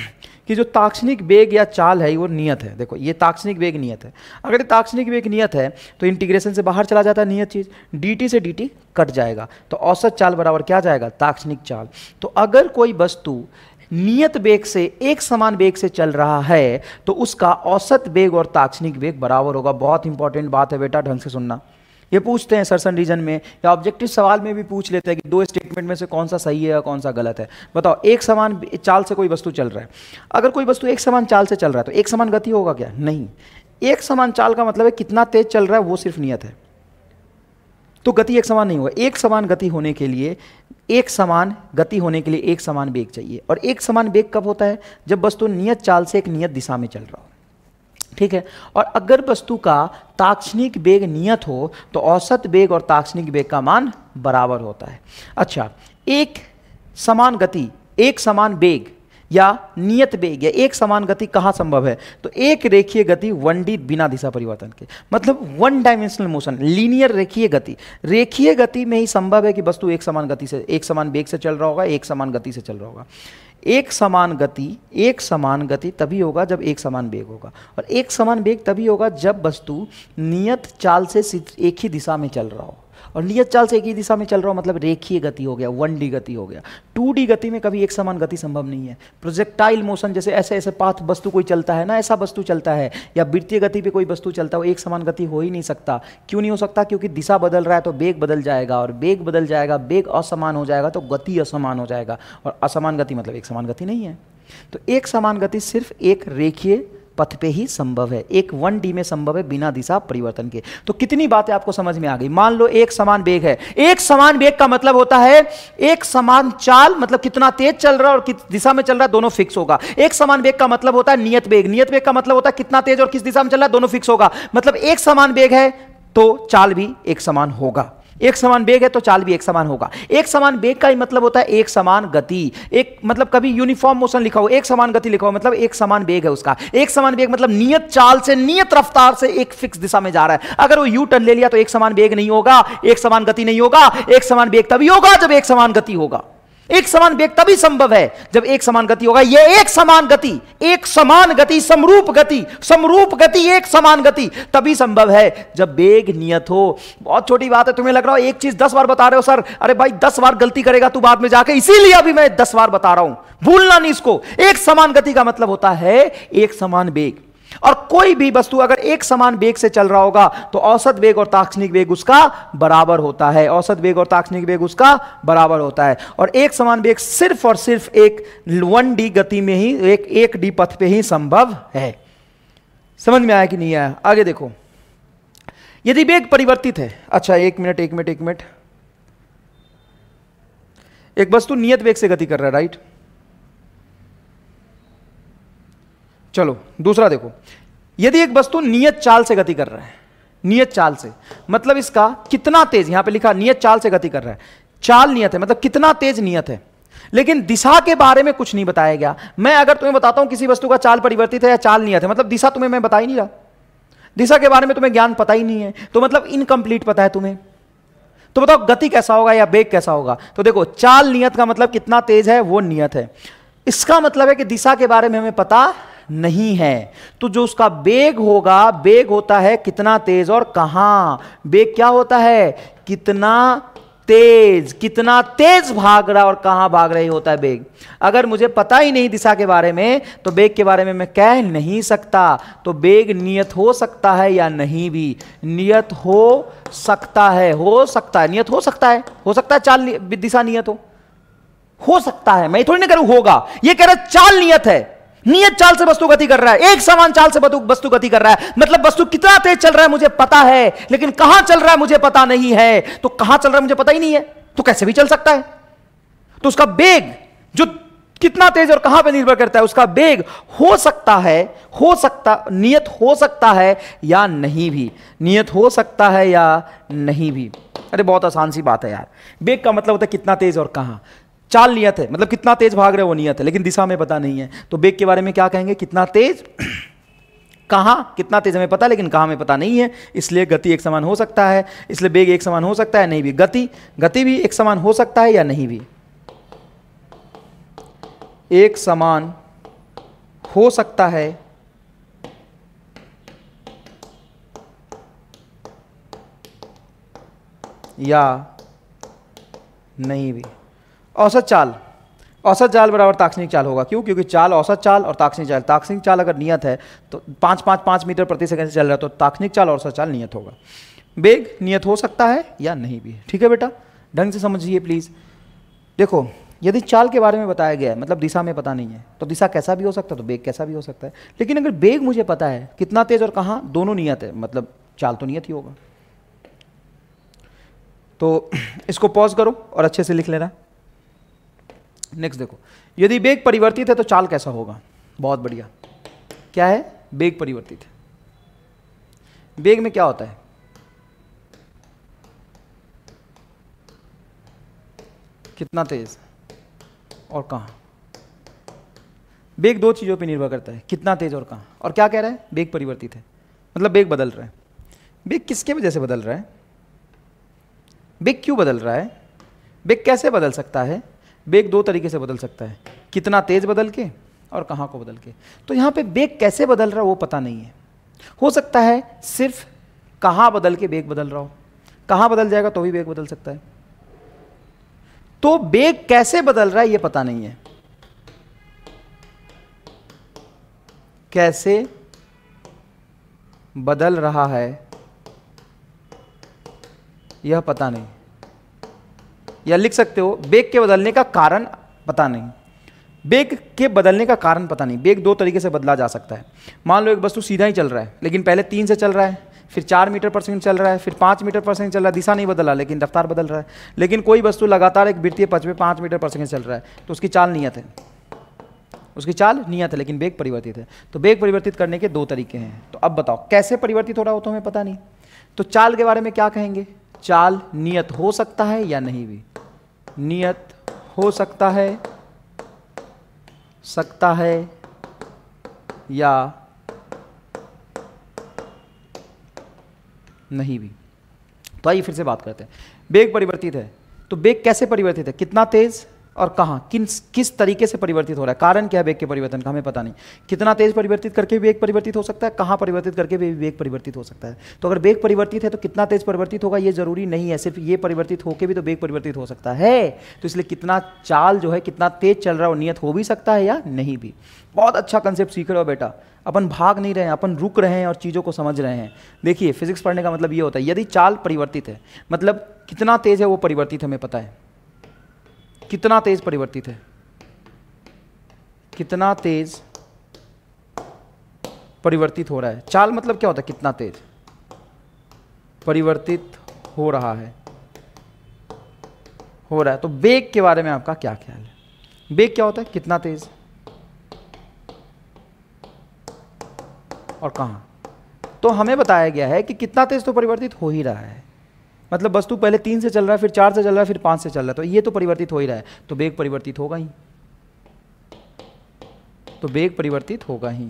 कि जो ताक्षणिक वेग या चाल है वो नियत है देखो ये ताक्षणिक वेग नियत है अगर ये ताक्षणिक वेग नियत है तो इंटीग्रेशन से बाहर चला जाता है नियत चीज़ डी से डी कट जाएगा तो औसत चाल बराबर क्या जाएगा ताक्षणिक चाल तो अगर कोई वस्तु नियत वेग से एक समान वेग से चल रहा है तो उसका औसत वेग और ताक्षणिक वेग बराबर होगा बहुत इंपॉर्टेंट बात है बेटा ढंग से सुनना ये पूछते हैं सरसन रीजन में या ऑब्जेक्टिव सवाल में भी पूछ लेते हैं कि दो स्टेटमेंट में से कौन सा सही है या कौन सा गलत है बताओ एक समान चाल से कोई वस्तु चल रहा है अगर कोई वस्तु एक समान चाल से चल रहा है तो एक समान गति होगा क्या नहीं एक समान चाल का मतलब है कितना तेज चल रहा है वो सिर्फ नियत है तो गति एक समान नहीं होगा एक समान गति होने के लिए एक समान गति होने के लिए एक समान वेग चाहिए और एक समान वेग कब होता है जब वस्तु तो नियत चाल से एक नियत दिशा में चल रहा हो ठीक है और अगर वस्तु का ताक्षणिक वेग नियत हो तो औसत वेग और ताक्षणिक वेग का मान बराबर होता है अच्छा एक समान गति एक समान वेग या नियत वेग या एक समान गति कहाँ संभव है तो एक रेखीय गति वन डी बिना दिशा परिवर्तन के मतलब वन डायमेंशनल मोशन लीनियर रेखीय गति रेखीय गति में ही संभव है कि वस्तु एक समान गति से एक समान वेग से चल रहा होगा एक समान गति से चल रहा होगा एक समान गति एक समान गति तभी होगा जब एक समान वेग होगा और एक समान वेग तभी होगा जब वस्तु नियत चाल से एक ही दिशा में चल रहा हो और नियत चाल से एक ही दिशा में चल रहा हो मतलब रेखीय गति हो गया वन डी गति हो गया टू डी गति में कभी एक समान गति संभव नहीं है प्रोजेक्टाइल मोशन जैसे ऐसे ऐसे पाथ वस्तु कोई चलता है ना ऐसा वस्तु चलता है या वित्तीय गति पर कोई वस्तु चलता है वो एक समान गति हो ही नहीं सकता क्यों नहीं हो सकता क्योंकि दिशा बदल रहा है तो वेग बदल जाएगा और वेग बदल जाएगा बेग असमान हो जाएगा तो गति असमान हो जाएगा और असमान गति मतलब एक समान गति नहीं है तो एक समान गति सिर्फ एक रेखीय पथ पे ही संभव है एक वन डी में संभव है बिना दिशा परिवर्तन के तो कितनी बातें आपको समझ में आ गई मान लो एक समान वेग है एक समान वेग का मतलब होता है एक समान चाल मतलब कितना तेज चल रहा है और किस दिशा में चल रहा है दोनों फिक्स होगा एक समान वेग का मतलब होता है नियत वेग नियत वेग का मतलब होता है कितना तेज और किस दिशा में चल रहा है दोनों फिक्स होगा मतलब एक समान वेग है तो चाल भी एक समान होगा एक समान वेग है तो चाल भी एक समान होगा एक समान वेग का ही मतलब होता है एक समान गति एक मतलब कभी यूनिफॉर्म मोशन लिखा हो एक समान गति लिखा हो मतलब एक समान वेग है उसका एक समान वेग मतलब नियत चाल से नियत रफ्तार से एक फिक्स दिशा में जा रहा है अगर वो यू टर्न ले लिया तो एक समान वेग नहीं होगा एक समान गति नहीं होगा एक समान वेग तभी होगा जब एक समान गति होगा एक समान वेग तभी संभव है जब एक समान गति होगा यह एक समान गति एक समान गति समरूप गति समरूप गति एक समान गति तभी संभव है जब वेग नियत हो बहुत छोटी बात है तुम्हें लग रहा हो एक चीज दस बार बता रहे हो सर अरे भाई दस बार गलती करेगा तू बाद में जाके इसीलिए अभी मैं दस बार बता रहा हूं भूलना नहीं इसको एक समान गति का मतलब होता है एक समान वेग और कोई भी वस्तु अगर एक समान वेग से चल रहा होगा तो औसत वेग और ताक्षणिक वेग उसका बराबर होता है औसत वेग और ताक्षणिक वेग उसका बराबर होता है और एक समान वेग सिर्फ और सिर्फ एक वन डी गति में ही एक एक डी पथ पे ही संभव है समझ में आया कि नहीं आया आगे देखो यदि वेग परिवर्तित है अच्छा एक मिनट एक मिनट एक मिनट एक वस्तु नियत वेग से गति कर रहा है राइट चलो दूसरा देखो यदि एक वस्तु नियत चाल से गति कर रहा है नियत चाल से मतलब इसका कितना तेज यहां पे लिखा नियत चाल से गति कर रहा है चाल नियत है मतलब कितना तेज नियत है लेकिन दिशा के बारे में कुछ नहीं बताया गया मैं अगर तुम्हें बताता हूं किसी वस्तु का चाल परिवर्तित है या चाल नियत है मतलब दिशा तुम्हें मैं बता ही नहीं रहा दिशा के बारे में तुम्हें ज्ञान पता ही नहीं है तो मतलब इनकम्प्लीट पता है तुम्हें तो बताओ गति कैसा होगा या बेग कैसा होगा तो देखो चाल नियत का मतलब कितना तेज है वो नियत है इसका मतलब है कि दिशा के बारे में हमें पता नहीं है तो जो उसका बेग होगा बेग होता है कितना तेज और कहाँ बेग क्या होता है कितना तेज कितना तेज भाग रहा और कहाँ भाग रही होता है बेग अगर मुझे पता ही नहीं दिशा के बारे में तो बेग के बारे में मैं कह नहीं सकता तो बेग नियत हो सकता है या नहीं भी नियत हो सकता है हो सकता है नियत हो सकता है हो सकता है चाल दिशा नियत हो हो सकता है मैं थोड़ी ना करूं होगा ये कह रहा चाल नियत है नियत चाल से वस्तु गति कर रहा है एक समान चाल से वस्तु गति कर रहा है मतलब वस्तु कितना तेज चल रहा है मुझे पता है लेकिन कहां चल रहा है मुझे पता नहीं है तो कहां चल रहा है मुझे पता ही नहीं है तो कैसे भी चल सकता है तो उसका बेग जो कितना तेज और कहां पे निर्भर करता है उसका बेग हो सकता है हो सकता नियत हो सकता है या नहीं भी नियत हो सकता है या नहीं भी अरे बहुत आसान सी बात है यार बेग का मतलब होता है कितना तेज और कहां चाल नियत है मतलब कितना तेज भाग रहे वो नियत है लेकिन दिशा में पता नहीं है तो बेग के बारे में क्या कहेंगे कितना तेज कहाँ कितना तेज हमें पता लेकिन कहाँ हमें पता नहीं है इसलिए गति एक समान हो सकता है इसलिए बेग एक समान हो सकता है नहीं भी गति गति भी एक समान हो सकता है या नहीं भी एक समान हो सकता है या नहीं भी औसत चाल औसत चाल बराबर ताक्षणिक चाल होगा क्यों क्योंकि चाल औसत चाल और ताक्षणिक चाल ताक्षणिक चाल अगर नियत है तो पाँच पाँच पाँच मीटर प्रति सेकंड से चल रहा है तो ताक्षणिक चाल औसत चाल नियत होगा बेग नियत हो सकता है या नहीं भी ठीक है बेटा ढंग से समझिए प्लीज़ देखो यदि चाल के बारे में बताया गया है मतलब दिशा में पता नहीं है तो दिशा कैसा भी हो सकता है तो बेग कैसा भी हो सकता है लेकिन अगर बेग मुझे पता है कितना तेज़ और कहाँ दोनों नियत है मतलब चाल तो नियत ही होगा तो इसको पॉज करो और अच्छे से लिख लेना नेक्स्ट देखो यदि बेग परिवर्तित है तो चाल कैसा होगा बहुत बढ़िया क्या है बेग परिवर्तित है बेग में क्या होता है कितना तेज और कहाँ बेग दो चीज़ों पे निर्भर करता है कितना तेज और कहाँ और क्या कह रहा है बेग परिवर्तित है मतलब बेग बदल रहा है बेग किसके वजह से बदल रहा है बेग क्यों बदल रहा है बेग कैसे बदल सकता है बेग दो तरीके से बदल सकता है कितना तेज़ बदल के और कहाँ को बदल के तो यहाँ पे बेग कैसे बदल रहा है वो पता नहीं है हो सकता है सिर्फ कहाँ बदल के बेग बदल रहा हो कहाँ बदल जाएगा तो भी बेग बदल सकता है तो बेग कैसे बदल रहा है ये पता नहीं है कैसे बदल रहा है यह पता नहीं या लिख सकते हो बेग के बदलने का कारण पता नहीं बेग के बदलने का कारण पता नहीं बेग दो तरीके से बदला जा सकता है मान लो एक वस्तु सीधा ही चल रहा है लेकिन पहले तीन से चल रहा है फिर चार मीटर पर सेकंड चल रहा है फिर पाँच मीटर पर सेकंड चल रहा है दिशा नहीं बदला लेकिन रफ्तार बदल रहा है लेकिन कोई वस्तु लगातार एक वृत्तीय पथ में पाँच मीटर पर सेकंड चल रहा है तो उसकी चाल नियत है उसकी चाल नियत है लेकिन बेग परिवर्तित है तो बेग परिवर्तित करने के दो तरीके हैं तो अब बताओ कैसे परिवर्तित हो रहा हो तो हमें पता नहीं तो चाल के बारे में क्या कहेंगे चाल नियत हो सकता है या नहीं भी नियत हो सकता है सकता है या नहीं भी तो आइए फिर से बात करते हैं बेग परिवर्तित है तो बेग कैसे परिवर्तित है कितना तेज़ और कहाँ किन किस तरीके से परिवर्तित हो रहा है कारण क्या है वेग के परिवर्तन का हमें पता नहीं कितना तेज परिवर्तित करके वेग परिवर्तित हो सकता है कहाँ परिवर्तित करके भी वेग परिवर्तित हो सकता है तो अगर वेग परिवर्तित है तो कितना तेज परिवर्तित होगा ये जरूरी नहीं है सिर्फ ये परिवर्तित होकर भी तो वेग परिवर्तित हो सकता है तो इसलिए कितना चाल जो है कितना तेज चल रहा है और नियत हो भी सकता है या नहीं भी बहुत अच्छा कंसेप्ट सीख रहे हो बेटा अपन भाग नहीं रहे हैं अपन रुक रहे हैं और चीज़ों को समझ रहे हैं देखिए फिजिक्स पढ़ने का मतलब ये होता है यदि चाल परिवर्तित है मतलब कितना तेज़ है वो परिवर्तित हमें पता है कितना तेज परिवर्तित है कितना तेज परिवर्तित हो रहा है चाल मतलब क्या होता है कितना तेज परिवर्तित हो रहा है हो रहा है तो वेग के बारे में आपका क्या ख्याल है वेग क्या होता है कितना तेज और कहा तो हमें बताया गया है कि कितना तेज तो परिवर्तित हो ही रहा है मतलब वस्तु पहले तीन से चल रहा है फिर चार से चल रहा है फिर पांच से चल रहा है तो ये तो परिवर्तित हो ही रहा है तो वेग परिवर्तित होगा ही तो वेग परिवर्तित होगा ही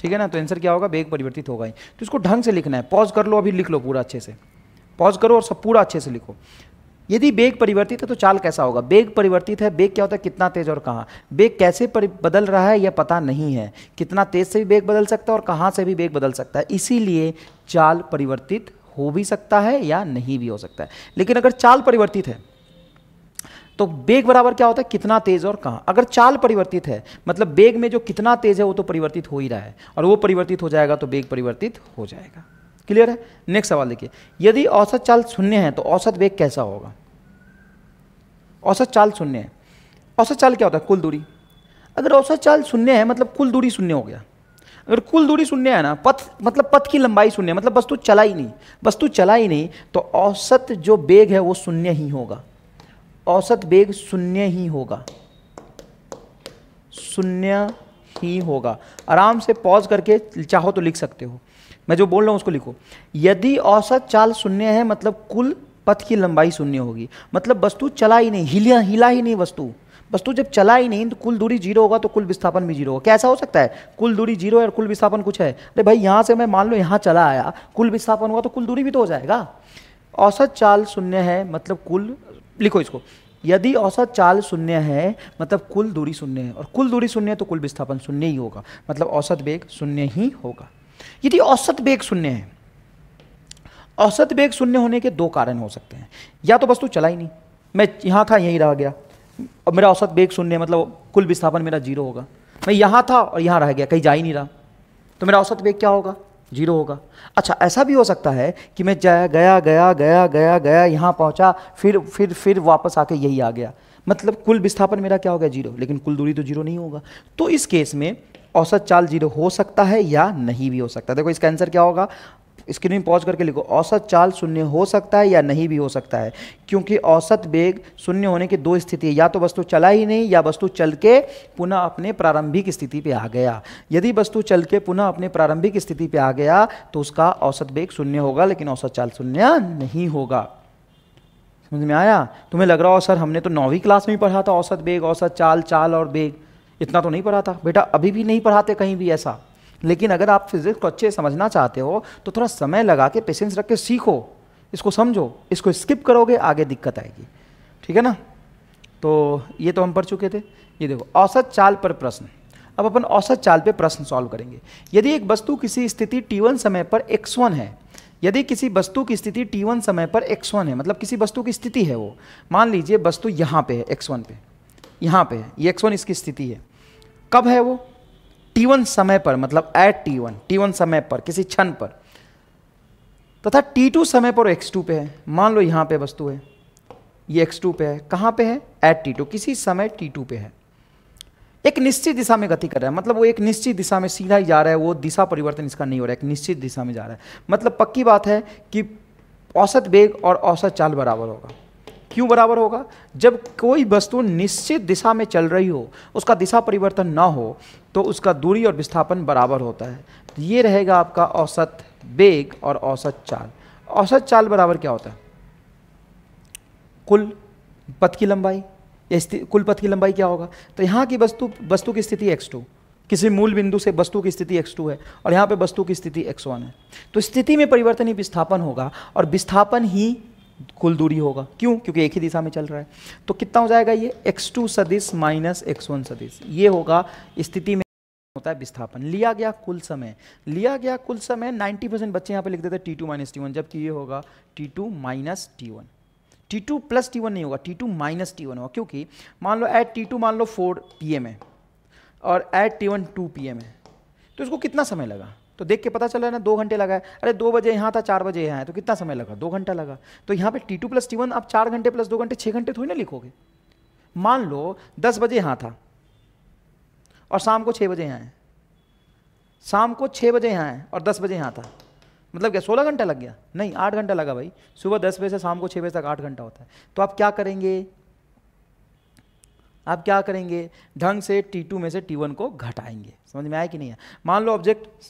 ठीक है ना तो आंसर क्या होगा वेग परिवर्तित होगा ही तो इसको ढंग से लिखना है पॉज कर लो अभी लिख लो पूरा अच्छे से पॉज करो और सब पूरा अच्छे से लिखो यदि बेग परिवर्तित है तो चाल कैसा होगा बेग परिवर्तित है बेग क्या होता है कितना तेज और कहाँ बेग कैसे बदल रहा है यह पता नहीं है कितना तेज से भी बेग बदल सकता है और कहाँ से भी बेग बदल सकता है इसीलिए चाल परिवर्तित हो भी सकता है या नहीं भी हो सकता है लेकिन अगर चाल परिवर्तित है तो बेग बराबर क्या होता है कितना तेज और कहाँ अगर चाल परिवर्तित है मतलब बेग में जो कितना तेज है वो तो परिवर्तित हो ही रहा है और वो परिवर्तित हो जाएगा तो बेग परिवर्तित हो जाएगा क्लियर है नेक्स्ट सवाल देखिए यदि औसत चाल शून्य है तो औसत वेग कैसा होगा औसत चाल शून्य है औसत चाल क्या होता है कुल दूरी अगर औसत चाल शून्य है मतलब कुल दूरी शून्य हो गया अगर कुल दूरी शून्य है ना पथ मतलब पथ की लंबाई शून्य मतलब वस्तु चला ही नहीं वस्तु चला ही नहीं तो औसत जो बेग है वो शून्य ही होगा औसत बेग शून्य ही होगा शून्य ही होगा आराम से पॉज करके चाहो तो लिख सकते हो मैं जो बोल रहा हूं उसको लिखो यदि औसत चाल शून्य है मतलब कुल पथ की लंबाई शून्य होगी मतलब वस्तु चला ही नहीं हिला हिला ही नहीं वस्तु वस्तु जब चला ही नहीं तो कुल दूरी जीरो होगा तो कुल विस्थापन भी जीरो होगा कैसा हो सकता है कुल दूरी जीरो है और कुल विस्थापन कुछ है अरे भाई यहाँ से मैं मान लो यहाँ चला आया कुल विस्थापन हुआ तो कुल दूरी भी तो हो जाएगा औसत चाल शून्य है मतलब कुल लिखो इसको यदि औसत चाल शून्य है मतलब कुल दूरी शून्य है और कुल दूरी शून्य है तो कुल विस्थापन शून्य ही होगा मतलब औसत वेग शून्य ही होगा यदि औसत वेग शून्य है औसत वेग शून्य होने के दो कारण हो सकते हैं या तो वस्तु चला ही नहीं मैं यहाँ था यहीं रह गया और मेरा औसत वेग शून्य मतलब कुल विस्थापन मेरा जीरो होगा मैं यहाँ था और यहाँ रह गया कहीं जा ही नहीं रहा तो मेरा औसत वेग क्या होगा जीरो होगा अच्छा ऐसा भी हो सकता है कि मैं जाया गया गया गया गया गया यहाँ पहुँचा फिर फिर फिर वापस आके यही आ गया मतलब कुल विस्थापन मेरा क्या हो गया जीरो लेकिन कुल दूरी तो जीरो नहीं होगा तो इस केस में औसत चाल जीरो हो सकता है या नहीं भी हो सकता देखो इसका आंसर क्या होगा स्क्रीन पॉज करके लिखो औसत चाल शून्य हो सकता है या नहीं भी हो सकता है क्योंकि औसत वेग शून्य होने की दो स्थिति है या तो वस्तु चला ही नहीं या वस्तु चल के पुनः अपने प्रारंभिक स्थिति पे आ गया यदि वस्तु चल के पुनः अपने प्रारंभिक स्थिति पे आ गया तो उसका औसत वेग शून्य होगा लेकिन औसत चाल शून्य नहीं होगा समझ में आया तुम्हें लग रहा हो सर हमने तो नौवीं क्लास में पढ़ा था औसत वेग औसत चाल चाल और वेग इतना तो नहीं पढ़ा था बेटा अभी भी नहीं पढ़ाते कहीं भी ऐसा लेकिन अगर आप फिजिक्स को अच्छे समझना चाहते हो तो थोड़ा समय लगा के पेशेंस रख के सीखो इसको समझो इसको स्किप करोगे आगे दिक्कत आएगी ठीक है ना तो ये तो हम पढ़ चुके थे ये देखो औसत चाल पर प्रश्न अब अपन औसत चाल पे प्रश्न सॉल्व करेंगे यदि एक वस्तु किसी स्थिति T1 समय पर x1 है यदि किसी वस्तु की स्थिति t1 समय पर x1 है मतलब किसी वस्तु की स्थिति है वो मान लीजिए वस्तु यहाँ पे है x1 पे यहाँ पे है ये x1 इसकी स्थिति है कब है वो टी समय पर मतलब at T one T one समय पर किसी क्षण पर तथा टी टू समय पर एक्स टू पे है मान लो यहाँ पे वस्तु है ये एक्स टू पे है कहाँ पे है एट टी टू किसी समय टी टू पे है एक निश्चित दिशा में गति कर रहा है मतलब वो एक निश्चित दिशा में सीधा ही जा रहा है वो दिशा परिवर्तन इसका नहीं हो रहा है एक निश्चित दिशा में जा रहा है मतलब पक्की बात है कि औसत वेग और औसत चाल बराबर होगा क्यों बराबर होगा जब कोई वस्तु निश्चित दिशा में चल रही हो उसका दिशा परिवर्तन ना हो तो उसका दूरी और विस्थापन बराबर होता है तो ये रहेगा आपका औसत वेग और औसत चाल औसत चाल बराबर क्या होता है कुल पथ की लंबाई या कुल पथ की लंबाई क्या होगा तो यहाँ की वस्तु वस्तु की स्थिति एक्स टू किसी मूल बिंदु से वस्तु की स्थिति x2 है और यहाँ पे वस्तु की स्थिति x1 है तो स्थिति में परिवर्तन ही विस्थापन होगा और विस्थापन ही कुल दूरी होगा क्यों क्योंकि एक ही दिशा में चल रहा है तो कितना हो जाएगा ये एक्स टू सदिश माइनस एक्स वन सदिश ये होगा स्थिति में होता है विस्थापन लिया गया कुल समय लिया गया कुल समय 90 परसेंट बच्चे यहाँ पे लिख देते हैं T two minus T one जबकि ये होगा T two minus T one T two plus T one नहीं होगा T two minus T one होगा क्योंकि मान लो एट टी टू मान लो फोर पी एम है और at T one two P M है तो इसको कितना समय लगा तो देख के पता चल रहा है ना दो घंटे लगा है अरे दो बजे यहाँ था चार बजे यहाँ है तो कितना समय लगा दो घंटा लगा तो यहाँ पे T two plus T one आप चार घंटे प्लस दो घंटे छः घंटे थोड़ी ना लिखोगे मान लो दस बजे यहाँ था और शाम को छः बजे यहाँ है शाम को छः बजे यहाँ है और दस बजे यहाँ था मतलब क्या सोलह घंटा लग गया नहीं आठ घंटा लगा भाई सुबह दस बजे से शाम को छः बजे तक आठ घंटा होता है तो आप क्या करेंगे आप क्या करेंगे ढंग से T2 में से T1 को घटाएंगे समझ में आया कि नहीं है मान लो ऑब्जेक्ट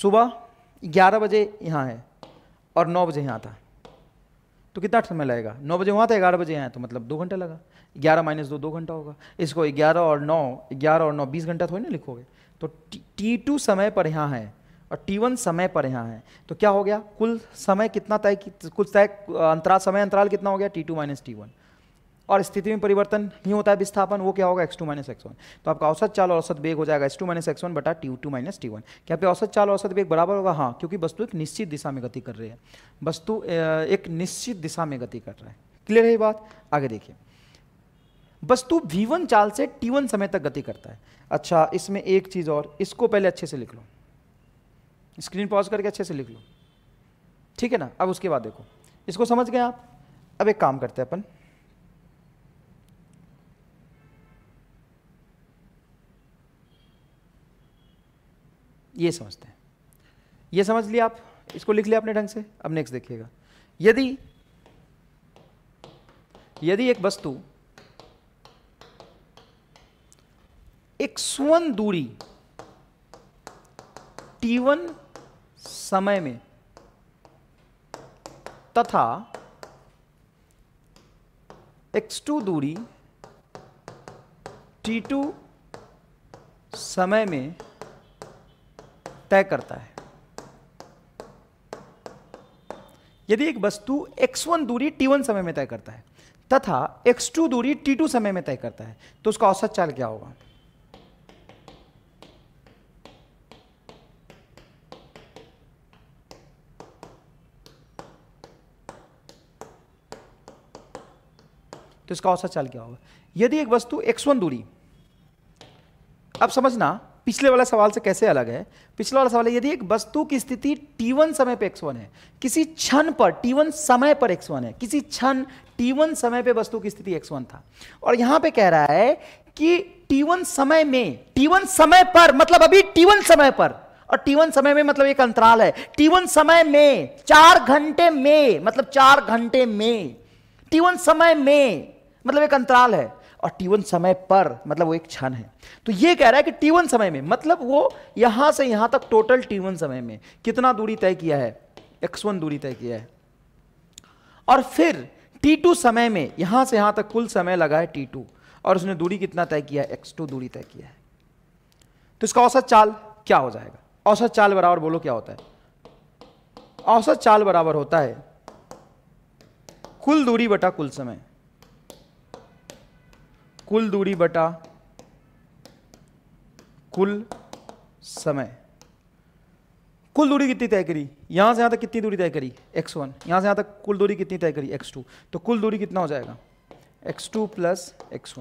सुबह 11 बजे यहाँ है और 9 बजे यहाँ था तो कितना समय लगेगा नौ बजे वहाँ था ग्यारह बजे यहाँ तो मतलब दो घंटा लगा ग्यारह माइनस दो दो घंटा होगा इसको ग्यारह और नौ ग्यारह और नौ बीस घंटा थोड़ी ना लिखोगे तो टी टू समय पर यहाँ है और टी वन समय पर यहाँ है तो क्या हो गया कुल समय कितना तय कुल तय अंतराल समय अंतराल कितना हो गया T two minus T one और स्थिति में परिवर्तन ही होता है विस्थापन वो क्या होगा X two minus x one तो आपका औसत चाल और औसत वेग हो जाएगा X two minus x one बटा T two minus T one क्या पे औसत चाल और औसत वेग बराबर होगा हाँ क्योंकि वस्तु एक निश्चित दिशा में गति कर रही है वस्तु एक निश्चित दिशा में गति कर रहा है क्लियर है बात आगे देखिए वस्तु वी चाल से टी समय तक गति करता है अच्छा इसमें एक चीज़ और इसको पहले अच्छे से लिख लो स्क्रीन पॉज करके अच्छे से लिख लो ठीक है ना अब उसके बाद देखो इसको समझ गए आप अब एक काम करते हैं अपन ये समझते हैं ये समझ लिया आप इसको लिख लिया अपने ढंग से अब नेक्स्ट देखिएगा यदि यदि एक वस्तु एक सुवन दूरी T1 समय में तथा x2 दूरी T2 समय में तय करता है यदि एक वस्तु x1 दूरी t1 समय में तय करता है तथा x2 दूरी t2 समय में तय करता है तो उसका औसत चाल क्या होगा तो इसका औसत चाल क्या होगा यदि एक वस्तु x1 दूरी अब समझना पिछले वाला सवाल से कैसे अलग है पिछला वाला सवाल है यदि एक वस्तु की स्थिति T1 समय पे x1 है किसी क्षण पर T1 समय पर x1 है किसी क्षण T1 समय पे वस्तु की स्थिति x1 था और यहां पे कह रहा है कि T1 समय में T1 समय पर मतलब अभी T1 समय पर और T1 समय में मतलब एक अंतराल है T1 समय में चार घंटे में मतलब चार घंटे में T1 समय में मतलब एक अंतराल है और टी समय पर मतलब वो एक क्षण है तो ये कह रहा है कि टी समय में मतलब वो यहां से यहां तक टोटल टी समय में कितना दूरी तय किया है एक्स वन दूरी तय किया है और फिर टी टू समय में यहां से यहां तक कुल समय लगा है टी टू और उसने दूरी कितना तय किया है एक्स टू दूरी तय किया है तो इसका औसत चाल क्या हो जाएगा औसत चाल बराबर बोलो क्या होता है औसत चाल बराबर होता है कुल दूरी बटा कुल समय कुल दूरी बटा कुल समय कुल दूरी कितनी तय करी यहां से यहां तक कितनी दूरी तय करी x1 वन यहां से यहां तक कुल दूरी कितनी तय करी x2 तो कुल दूरी कितना हो जाएगा x2 टू प्लस एक्स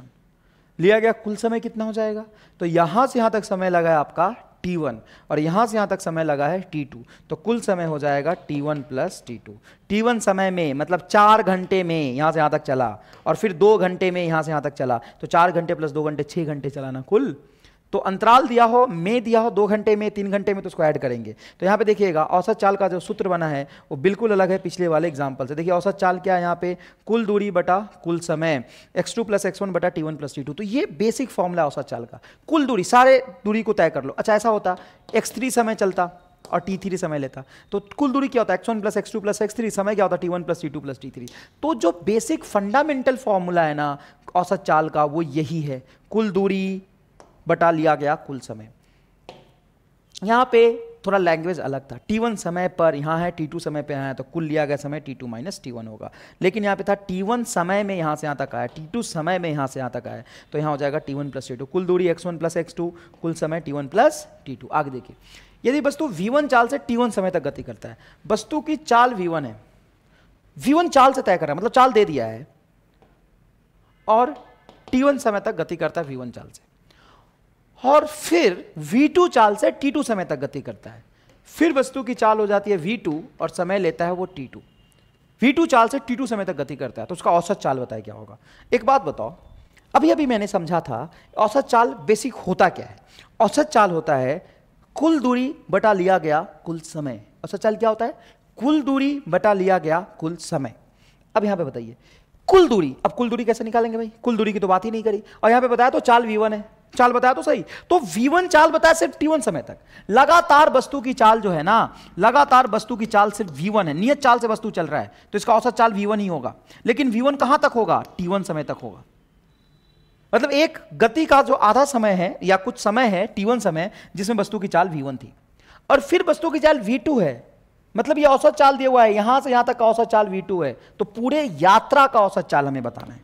लिया गया कुल समय कितना हो जाएगा तो यहां से यहां तक समय लगा है आपका T1 और यहाँ से यहाँ तक समय लगा है T2 तो कुल समय हो जाएगा T1 one plus T two T समय में मतलब चार घंटे में यहाँ से यहाँ तक चला और फिर दो घंटे में यहाँ से यहाँ तक चला तो चार घंटे प्लस दो घंटे छः घंटे चलाना कुल तो अंतराल दिया हो में दिया हो दो घंटे में तीन घंटे में तो उसको ऐड करेंगे तो यहाँ पे देखिएगा औसत चाल का जो सूत्र बना है वो बिल्कुल अलग है पिछले वाले एग्जाम्पल से देखिए औसत चाल क्या है यहाँ पे कुल दूरी बटा कुल समय X two plus X one बटा T one plus T two तो ये बेसिक फॉर्मूला औसत चाल का कुल दूरी सारे दूरी को तय कर लो अच्छा ऐसा होता एक्स थ्री समय चलता और टी थ्री समय लेता तो कुल दूरी क्या होता है X one plus X two plus X three समय क्या होता है T one plus T two plus T three तो जो बेसिक फंडामेंटल फॉर्मूला है ना औसत चाल का वो यही है कुल दूरी बटा लिया गया कुल समय यहाँ पे थोड़ा लैंग्वेज अलग था T1 समय पर यहां है T2 समय पे आया तो कुल लिया गया समय T2 टू माइनस टी होगा लेकिन यहां पे था T1 समय में यहां से यहां तक आया T2 समय में यहां से यहां तक आया तो यहां हो जाएगा T1 वन प्लस टी कुल दूरी X1 प्लस एक्स कुल समय T1 वन प्लस टी आगे देखिए यदि वस्तु V1 चाल से T1 समय तक गति करता है वस्तु की चाल V1 है V1 चाल से तय कर रहा है मतलब चाल दे दिया है और T1 समय तक गति करता है V1 चाल से और फिर v2 चाल से t2 समय तक गति करता है फिर वस्तु की चाल हो जाती है v2 और समय लेता है वो t2 v2 चाल से t2 समय तक गति करता है तो उसका औसत चाल बताया क्या होगा एक बात बताओ अभी अभी मैंने समझा था औसत चाल बेसिक होता क्या है औसत चाल होता है कुल दूरी बटा लिया गया कुल समय औसत चाल क्या होता है कुल दूरी बटा लिया गया कुल समय अब यहां पे बताइए कुल दूरी अब कुल दूरी कैसे निकालेंगे भाई कुल दूरी की तो बात ही नहीं करी और यहां पे बताया तो चाल वी वन है चाल बताया तो सही तो V1 चाल बताया सिर्फ T1 समय तक लगातार वस्तु की चाल जो है ना लगातार वस्तु की चाल सिर्फ V1 है नियत चाल से वस्तु चल रहा है तो इसका औसत चाल V1 ही होगा लेकिन V1 कहां तक होगा T1 समय तक होगा मतलब एक गति का जो आधा समय है या कुछ समय है T1 समय जिसमें वस्तु की चाल V1 थी और फिर वस्तु की चाल V2 है मतलब ये औसत चाल दिया हुआ है यहां से यहां तक का औसत चाल V2 है तो पूरे यात्रा का औसत चाल हमें बताना है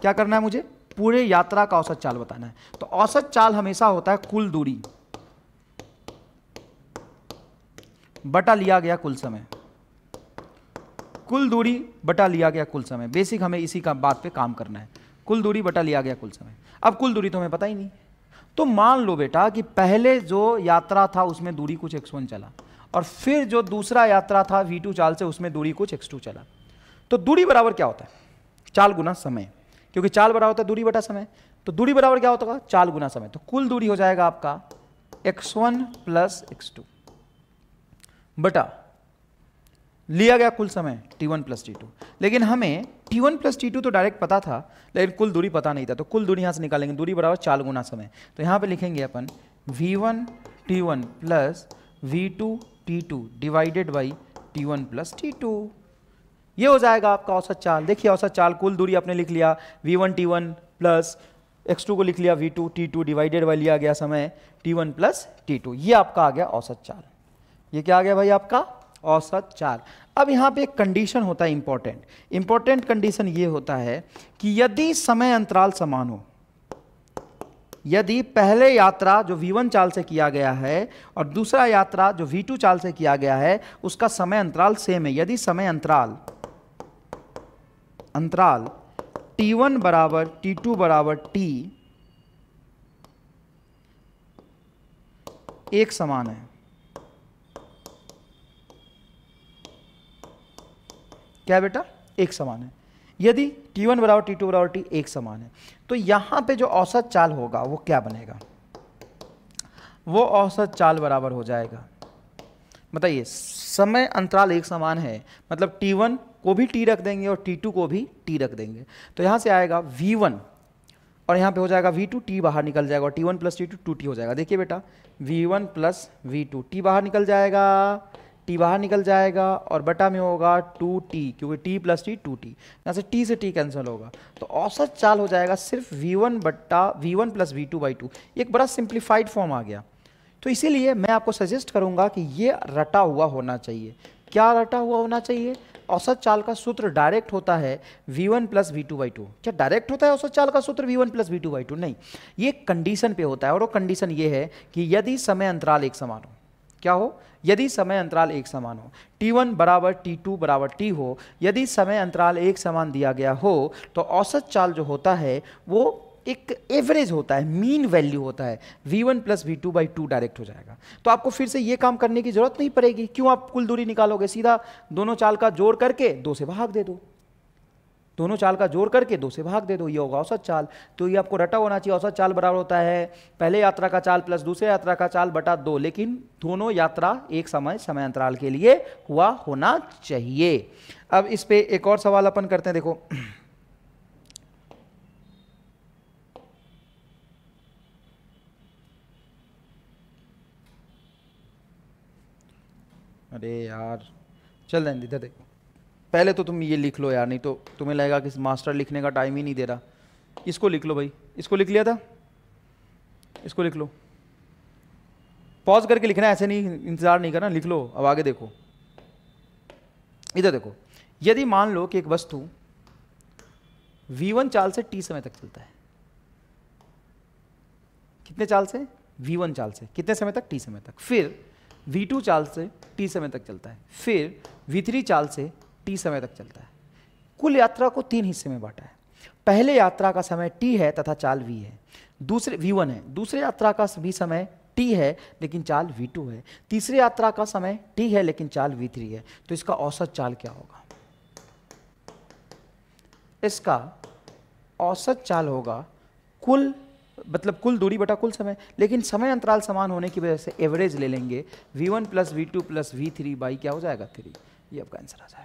क्या करना है मुझे पूरे यात्रा का औसत चाल बताना है तो औसत चाल हमेशा होता है कुल दूरी बटा लिया गया कुल समय कुल दूरी बटा लिया गया कुल समय बेसिक हमें इसी का बात पे काम करना है कुल दूरी बटा लिया गया कुल समय अब कुल दूरी तो हमें पता ही नहीं तो मान लो बेटा कि पहले जो यात्रा था उसमें दूरी कुछ एक्स वन चला और फिर जो दूसरा यात्रा था वी टू चाल से उसमें दूरी कुछ एक्स टू चला तो दूरी बराबर क्या होता है चाल गुना समय क्योंकि चाल बराबर होता है दूरी बटा समय तो दूरी बराबर क्या होता है चाल गुना समय तो कुल दूरी हो जाएगा आपका X one plus X two बटा लिया गया कुल समय T one plus T two लेकिन हमें T one plus T two तो डायरेक्ट पता था लेकिन कुल दूरी पता नहीं था तो कुल दूरी यहां से निकालेंगे दूरी बराबर चाल गुना समय तो यहां पर लिखेंगे अपन V one T one plus we two T two divided by T one plus T two ये हो जाएगा आपका औसत चाल देखिए औसत चाल कुल दूरी आपने लिख लिया V one T one plus X two को लिख लिया V two T two divided by लिया गया समय T one plus T two ये आपका आ गया औसत चाल ये क्या आ गया भाई आपका औसत चाल अब यहाँ पे एक कंडीशन होता है इंपॉर्टेंट इंपॉर्टेंट कंडीशन ये होता है कि यदि समय अंतराल समान हो यदि पहले यात्रा जो V1 चाल से किया गया है और दूसरा यात्रा जो V2 चाल से किया गया है उसका समय अंतराल सेम है यदि समय अंतराल अंतराल T1 बराबर T2 बराबर T एक समान है क्या बेटा एक समान है यदि T1 बराबर T2 बराबर T एक समान है तो यहां पे जो औसत चाल होगा वो क्या बनेगा वो औसत चाल बराबर हो जाएगा बताइए समय अंतराल एक समान है मतलब T1 को भी T रख देंगे और T2 को भी T रख देंगे तो यहाँ से आएगा V1 और यहाँ पे हो जाएगा V2 T बाहर निकल जाएगा T1 one plus T to हो जाएगा देखिए बेटा V1 one plus we two T बाहर निकल जाएगा टी बाहर निकल जाएगा और बटा में होगा टू टी क्योंकि T plus T two T यहाँ से टी से टी कैंसिल होगा तो औसत चाल हो जाएगा सिर्फ वी वन बट्टा V one plus we two by two एक बड़ा सिंप्लीफाइड फॉर्म आ गया तो इसीलिए मैं आपको सजेस्ट करूंगा कि ये रटा हुआ होना चाहिए क्या रटा हुआ होना चाहिए औसत चाल का सूत्र डायरेक्ट होता है v1 one plus we two by two क्या डायरेक्ट होता है औसत चाल का सूत्र v1 one plus we two by two नहीं ये कंडीशन पे होता है और वो कंडीशन ये है कि यदि समय अंतराल एक समान हो क्या हो यदि समय अंतराल एक समान हो t1 बराबर t2 बराबर t हो यदि समय अंतराल एक समान दिया गया हो तो औसत चाल जो होता है वो एक एवरेज होता है मीन वैल्यू होता है V one plus we two by two direct हो जाएगा तो आपको फिर से ये काम करने की जरूरत नहीं पड़ेगी क्यों आप कुल दूरी निकालोगे सीधा दोनों चाल का जोड़ करके दो से भाग दे दो दोनों चाल का जोड़ करके दो से भाग दे दो ये होगा औसत चाल तो ये आपको रटा होना चाहिए औसत चाल बराबर होता है पहले यात्रा का चाल प्लस दूसरे यात्रा का चाल बटा दो लेकिन दोनों यात्रा एक समय समय अंतराल के लिए हुआ होना चाहिए अब इस पर एक और सवाल अपन करते हैं देखो अरे यार चल रहे इधर देखो पहले तो तुम ये लिख लो यार नहीं तो तुम्हें लगेगा कि मास्टर लिखने का टाइम ही नहीं दे रहा इसको लिख लो भाई इसको लिख लिया था इसको लिख लो पॉज करके लिखना ऐसे नहीं इंतज़ार नहीं करना लिख लो अब आगे देखो इधर देखो यदि मान लो कि एक वस्तु V1 चाल से T समय तक चलता है कितने चाल से V1 चाल से कितने समय तक T समय तक फिर V2 चाल से T समय तक चलता है फिर V3 चाल से T समय तक चलता है कुल यात्रा को तीन हिस्से में बांटा है पहले यात्रा का समय T है तथा चाल V है दूसरे V1 है दूसरे यात्रा का भी समय T है लेकिन चाल V2 है तीसरे यात्रा का समय T है लेकिन चाल V3 है तो इसका औसत चाल क्या होगा इसका औसत चाल होगा कुल मतलब कुल दूरी बटा कुल समय लेकिन समय अंतराल समान होने की वजह से एवरेज ले लेंगे V one plus we two plus V three by क्या हो जाएगा थ्री ये आपका आंसर आ जाएगा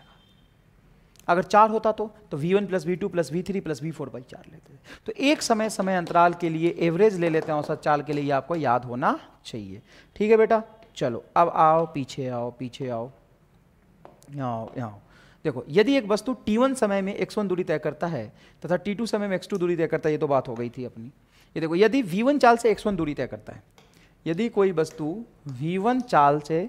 अगर चार होता तो तो V one plus we two plus V three plus V four by चार लेते तो एक समय समय अंतराल के लिए एवरेज ले लेते हैं औसत चाल के लिए ये आपको याद होना चाहिए ठीक है बेटा चलो अब आओ पीछे आओ पीछे आओ आओ आओ देखो यदि एक वस्तु टी वन समय में एक्स वन दूरी तय करता है तथा टी टू समय में एक्स टू दूरी तय करता है ये तो बात हो गई थी अपनी ये देखो यदि v1 चाल से x1 दूरी तय करता है यदि कोई वस्तु v1 चाल से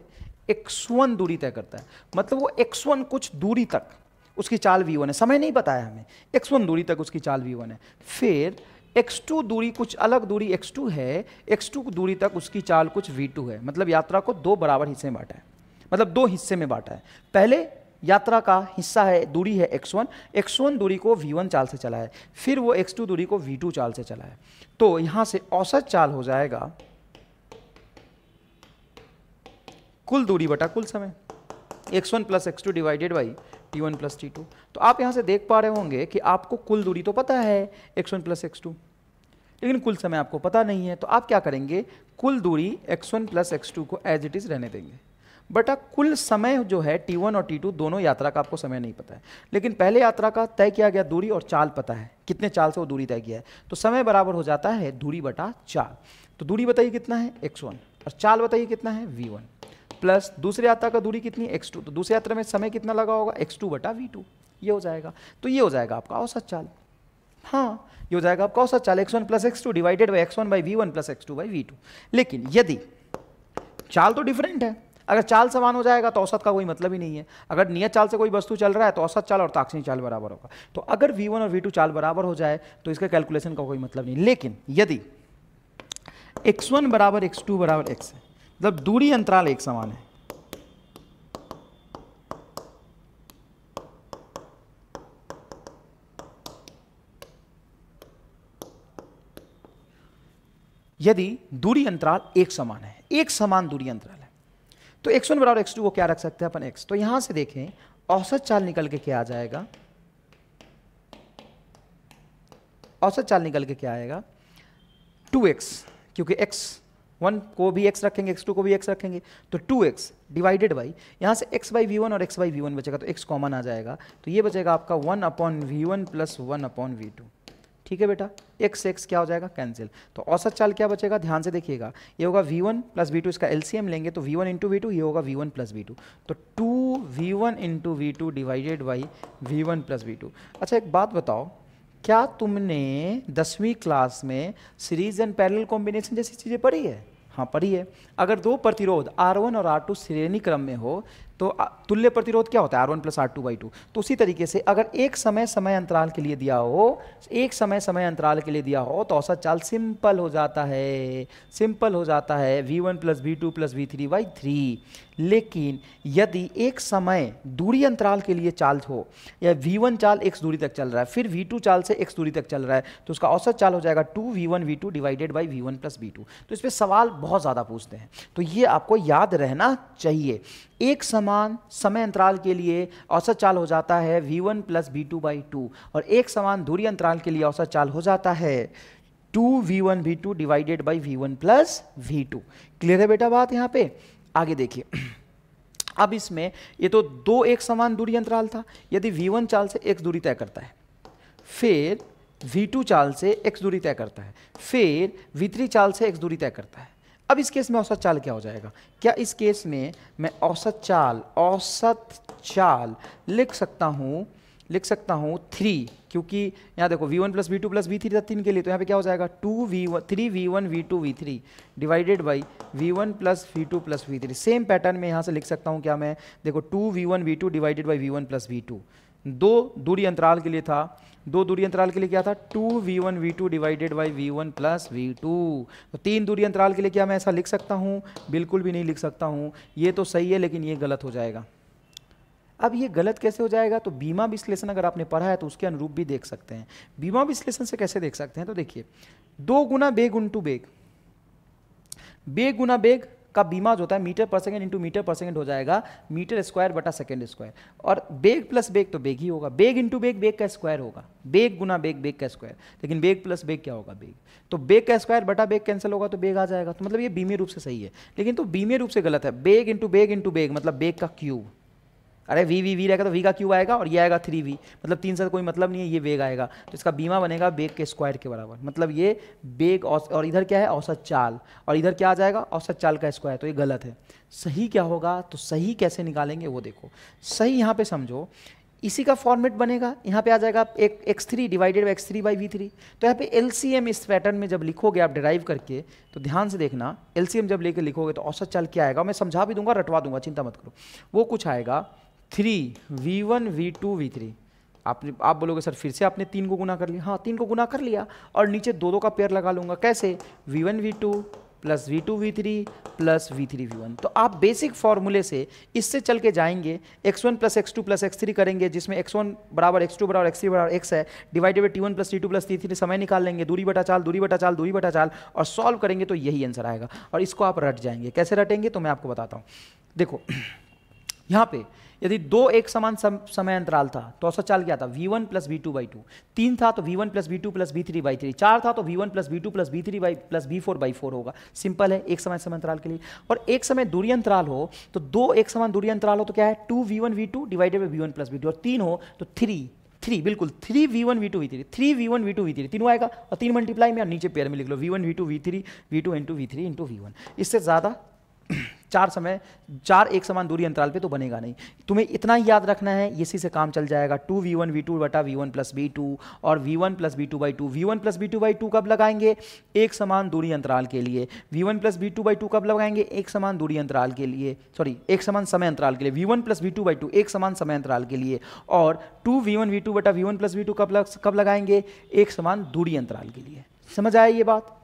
x1 दूरी तय करता है मतलब वो x1 कुछ दूरी तक उसकी चाल v1 है समय नहीं बताया हमें x1 दूरी तक उसकी चाल v1 है फिर x2 दूरी कुछ अलग दूरी x2 है x2 दूरी तक उसकी चाल कुछ v2 है मतलब यात्रा को दो बराबर हिस्से में बांटा है मतलब दो हिस्से में बांटा है पहले यात्रा का हिस्सा है दूरी है x1 x1 दूरी को v1 चाल से चला है फिर वो x2 दूरी को v2 चाल से चला है तो यहां से औसत चाल हो जाएगा कुल दूरी बटा कुल समय X one plus X two divided by T one plus T two तो आप यहां से देख पा रहे होंगे कि आपको कुल दूरी तो पता है X one plus X two लेकिन कुल समय आपको पता नहीं है तो आप क्या करेंगे कुल दूरी X one plus X two को एज इट इज़ रहने देंगे बटा कुल समय जो है टी वन और टी टू दोनों यात्रा का आपको समय नहीं पता है लेकिन पहले यात्रा का तय किया गया दूरी और चाल पता है कितने चाल से वो दूरी तय किया है तो समय बराबर हो जाता है दूरी बटा चाल तो दूरी बताइए कितना है एक्स और चाल बताइए कितना है वी प्लस दूसरी यात्रा का दूरी कितनी एक्स तो दूसरी यात्रा में समय कितना लगा होगा एक्स टू बटा वी ये हो जाएगा तो ये हो जाएगा आपका औसत चाल हाँ ये हो जाएगा आपका औसत चाल X one plus X two divided by X one by we one plus X two by V two लेकिन यदि चाल तो डिफरेंट है अगर चाल समान हो जाएगा तो औसत का कोई मतलब ही नहीं है अगर नियत चाल से कोई वस्तु चल रहा है तो औसत चाल और ताक्षणिक चाल बराबर होगा तो अगर वी और वी चाल बराबर हो जाए तो इसका कैलकुलेशन का कोई मतलब नहीं लेकिन यदि एक्स वन बराबर एक्स टू बराबर एक्स है मतलब दूरी अंतराल एक समान है यदि दूरी अंतराल एक समान है एक समान दूरी अंतराल तो एक्स वन बराबर एक्स टू को क्या रख सकते हैं अपन एक्स तो यहां से देखें औसत चाल निकल के क्या आ जाएगा औसत चाल निकल के क्या आएगा टू एक्स क्योंकि एक्स वन को भी एक्स रखेंगे एक्स टू को भी एक्स रखेंगे तो टू एक्स डिवाइडेड बाई यहां से एक्स बाई वी वन और एक्स बाई वी वन बचेगा तो एक्स कॉमन आ जाएगा तो ये बचेगा आपका one upon V one plus one upon V two ठीक है बेटा एक्स एक्स क्या हो जाएगा कैंसिल तो औसत चाल क्या बचेगा ध्यान से देखिएगा ये होगा वी वन प्लस वी इसका एलसीएम लेंगे तो V one into V two ये होगा वी वन प्लस वी तो two we one into V two divided by we one plus we two अच्छा एक बात बताओ क्या तुमने दसवीं क्लास में सीरीज एंड पैरेलल कॉम्बिनेशन जैसी चीज़ें पढ़ी है हाँ पढ़ी है अगर दो प्रतिरोध R1 और R2 श्रेणी क्रम में हो तो तुल्य प्रतिरोध क्या होता है R1 plus R two by two तो उसी तरीके से अगर एक समय समय अंतराल के लिए दिया हो एक समय समय अंतराल के लिए दिया हो तो औसत चाल सिंपल हो जाता है सिंपल हो जाता है V one plus we two plus V three by three लेकिन यदि एक समय दूरी अंतराल के लिए चाल हो या वी वन चाल एक दूरी तक चल रहा है फिर वी टू चाल से एक दूरी तक चल रहा है तो उसका औसत चाल हो जाएगा two we one we two divided by we one plus we two तो इस पर सवाल बहुत ज़्यादा पूछते हैं तो ये आपको याद रहना चाहिए एक समान समय अंतराल के लिए औसत चाल हो जाता है v1 one plus we two by two और एक समान दूरी अंतराल के लिए औसत चाल हो जाता है two we one we two divided by we one plus we two clear है बेटा बात यहाँ पे आगे देखिए अब इसमें ये तो दो एक समान दूरी अंतराल था यदि v1 चाल से x दूरी तय करता है फिर v2 चाल से x दूरी तय करता है फिर v3 चाल से x दूरी तय करता है अब इस केस में औसत चाल क्या हो जाएगा क्या इस केस में मैं औसत चाल औसत चाल लिख सकता हूँ लिख सकता हूँ थ्री क्योंकि यहाँ देखो V one plus we two plus V three तीन के लिए तो यहाँ पे क्या हो जाएगा two we one three we one we two we three divided by we one plus we two plus V three same pattern में यहाँ से लिख सकता हूँ क्या मैं देखो two we one we two divided by we one plus we two दो दूरी अंतराल के लिए था दो दूरी अंतराल के लिए क्या था two we one we two divided by we one plus we two तो तीन दूरी अंतराल के लिए क्या मैं ऐसा लिख सकता हूँ बिल्कुल भी नहीं लिख सकता हूँ ये तो सही है लेकिन ये गलत हो जाएगा अब ये गलत कैसे हो जाएगा तो बीमा विश्लेषण अगर आपने पढ़ा है तो उसके अनुरूप भी देख सकते हैं बीमा विश्लेषण से कैसे देख सकते हैं तो देखिए दो गुना बेग उन टू बेग बेग गुना बेग का बीमा जो होता है metre per second into metre per second हो जाएगा मीटर स्क्वायर बटा सेकेंड स्क्वायर और बेग प्लस बेग तो बेग ही होगा बेग इंटू बेग बेग का स्क्वायर होगा बेग गुना बेग बेग का स्क्वायर लेकिन बेग प्लस बेग क्या होगा बेग तो बेग का स्क्वायर बटा बेग कैंसिल होगा तो बेग आ जाएगा तो मतलब ये बीमे रूप से सही है लेकिन तो बीमे रूप से गलत है बेग इंटू बेग इंटू बेग मतलब बेग का क्यूब अरे वी वी वी रहेगा तो वी का क्यूब आएगा और ये आएगा थ्री वी मतलब तीन से तो कोई मतलब नहीं है ये वेग आएगा तो इसका बीमा बनेगा बेग के स्क्वायर के बराबर मतलब ये बेग और इधर क्या है औसत चाल और इधर क्या आ जाएगा औसत चाल का स्क्वायर तो ये गलत है सही क्या होगा तो सही कैसे निकालेंगे वो देखो सही यहाँ पे समझो इसी का फॉर्मेट बनेगा यहाँ पे आ जाएगा एक X three divided by X three by V three तो यहाँ पे एल सी एम इस पैटर्न में जब लिखोगे आप डिराइव करके तो ध्यान से देखना एल सी एम जब लेके लिखोगे तो औसत चाल क्या आएगा मैं समझा भी दूंगा रटवा दूंगा चिंता मत करो वो कुछ आएगा three we one we two we three आपने आप बोलोगे सर फिर से आपने तीन को गुना कर लिया हाँ तीन को गुना कर लिया और नीचे दो दो का पेयर लगा लूँगा कैसे V one we two plus we two we three plus V three we one तो आप बेसिक फॉर्मूले से इससे चल के जाएंगे X one plus X two plus X three करेंगे जिसमें एक्स वन बराबर एक्स टू बराबर एक्स थ्री बराबर एक्स है divided by T one plus T two plus T three समय निकाल लेंगे दूरी बटा चाल दूरी बटा चाल दूरी बटा चाल और सॉल्व करेंगे तो यही आंसर आएगा और इसको आप रट जाएंगे कैसे रटेंगे तो मैं आपको बताता हूँ देखो यहाँ पर यदि दो एक समान सम, समय अंतराल था तो औसत चाल क्या था V one plus we two by two तीन था तो V one plus we two plus V three by three चार था तो V one plus we two plus V three by plus V four by four होगा simple है एक समय समय अंतराल के लिए और एक समय दूरी अंतराल हो तो दो एक समान दूरी अंतराल हो तो क्या है two we one we two divided by we one plus we two और तीन हो तो थ्री थ्री बिल्कुल three we one we two we three three we one we two we three तीनों आएगा और तीन मल्टीप्लाई में नीचे पेयर में लिख लो v one we two we three v two into v three into v one इससे ज़्यादा चार समय चार एक समान दूरी अंतराल पे तो बनेगा नहीं तुम्हें इतना ही याद रखना है इसी से काम चल जाएगा two we one we two बटा v one plus b two और v one plus b two by two we one plus b two by two कब लगाएंगे एक समान दूरी अंतराल के लिए v one plus b two by two कब लगाएंगे एक समान दूरी अंतराल के लिए सॉरी एक समान समय अंतराल के लिए v one plus b two by two एक समान समय अंतराल के लिए और two we one we two बटा v one plus b two कब कब लगाएंगे एक समान दूरी अंतराल के लिए समझ आया ये बात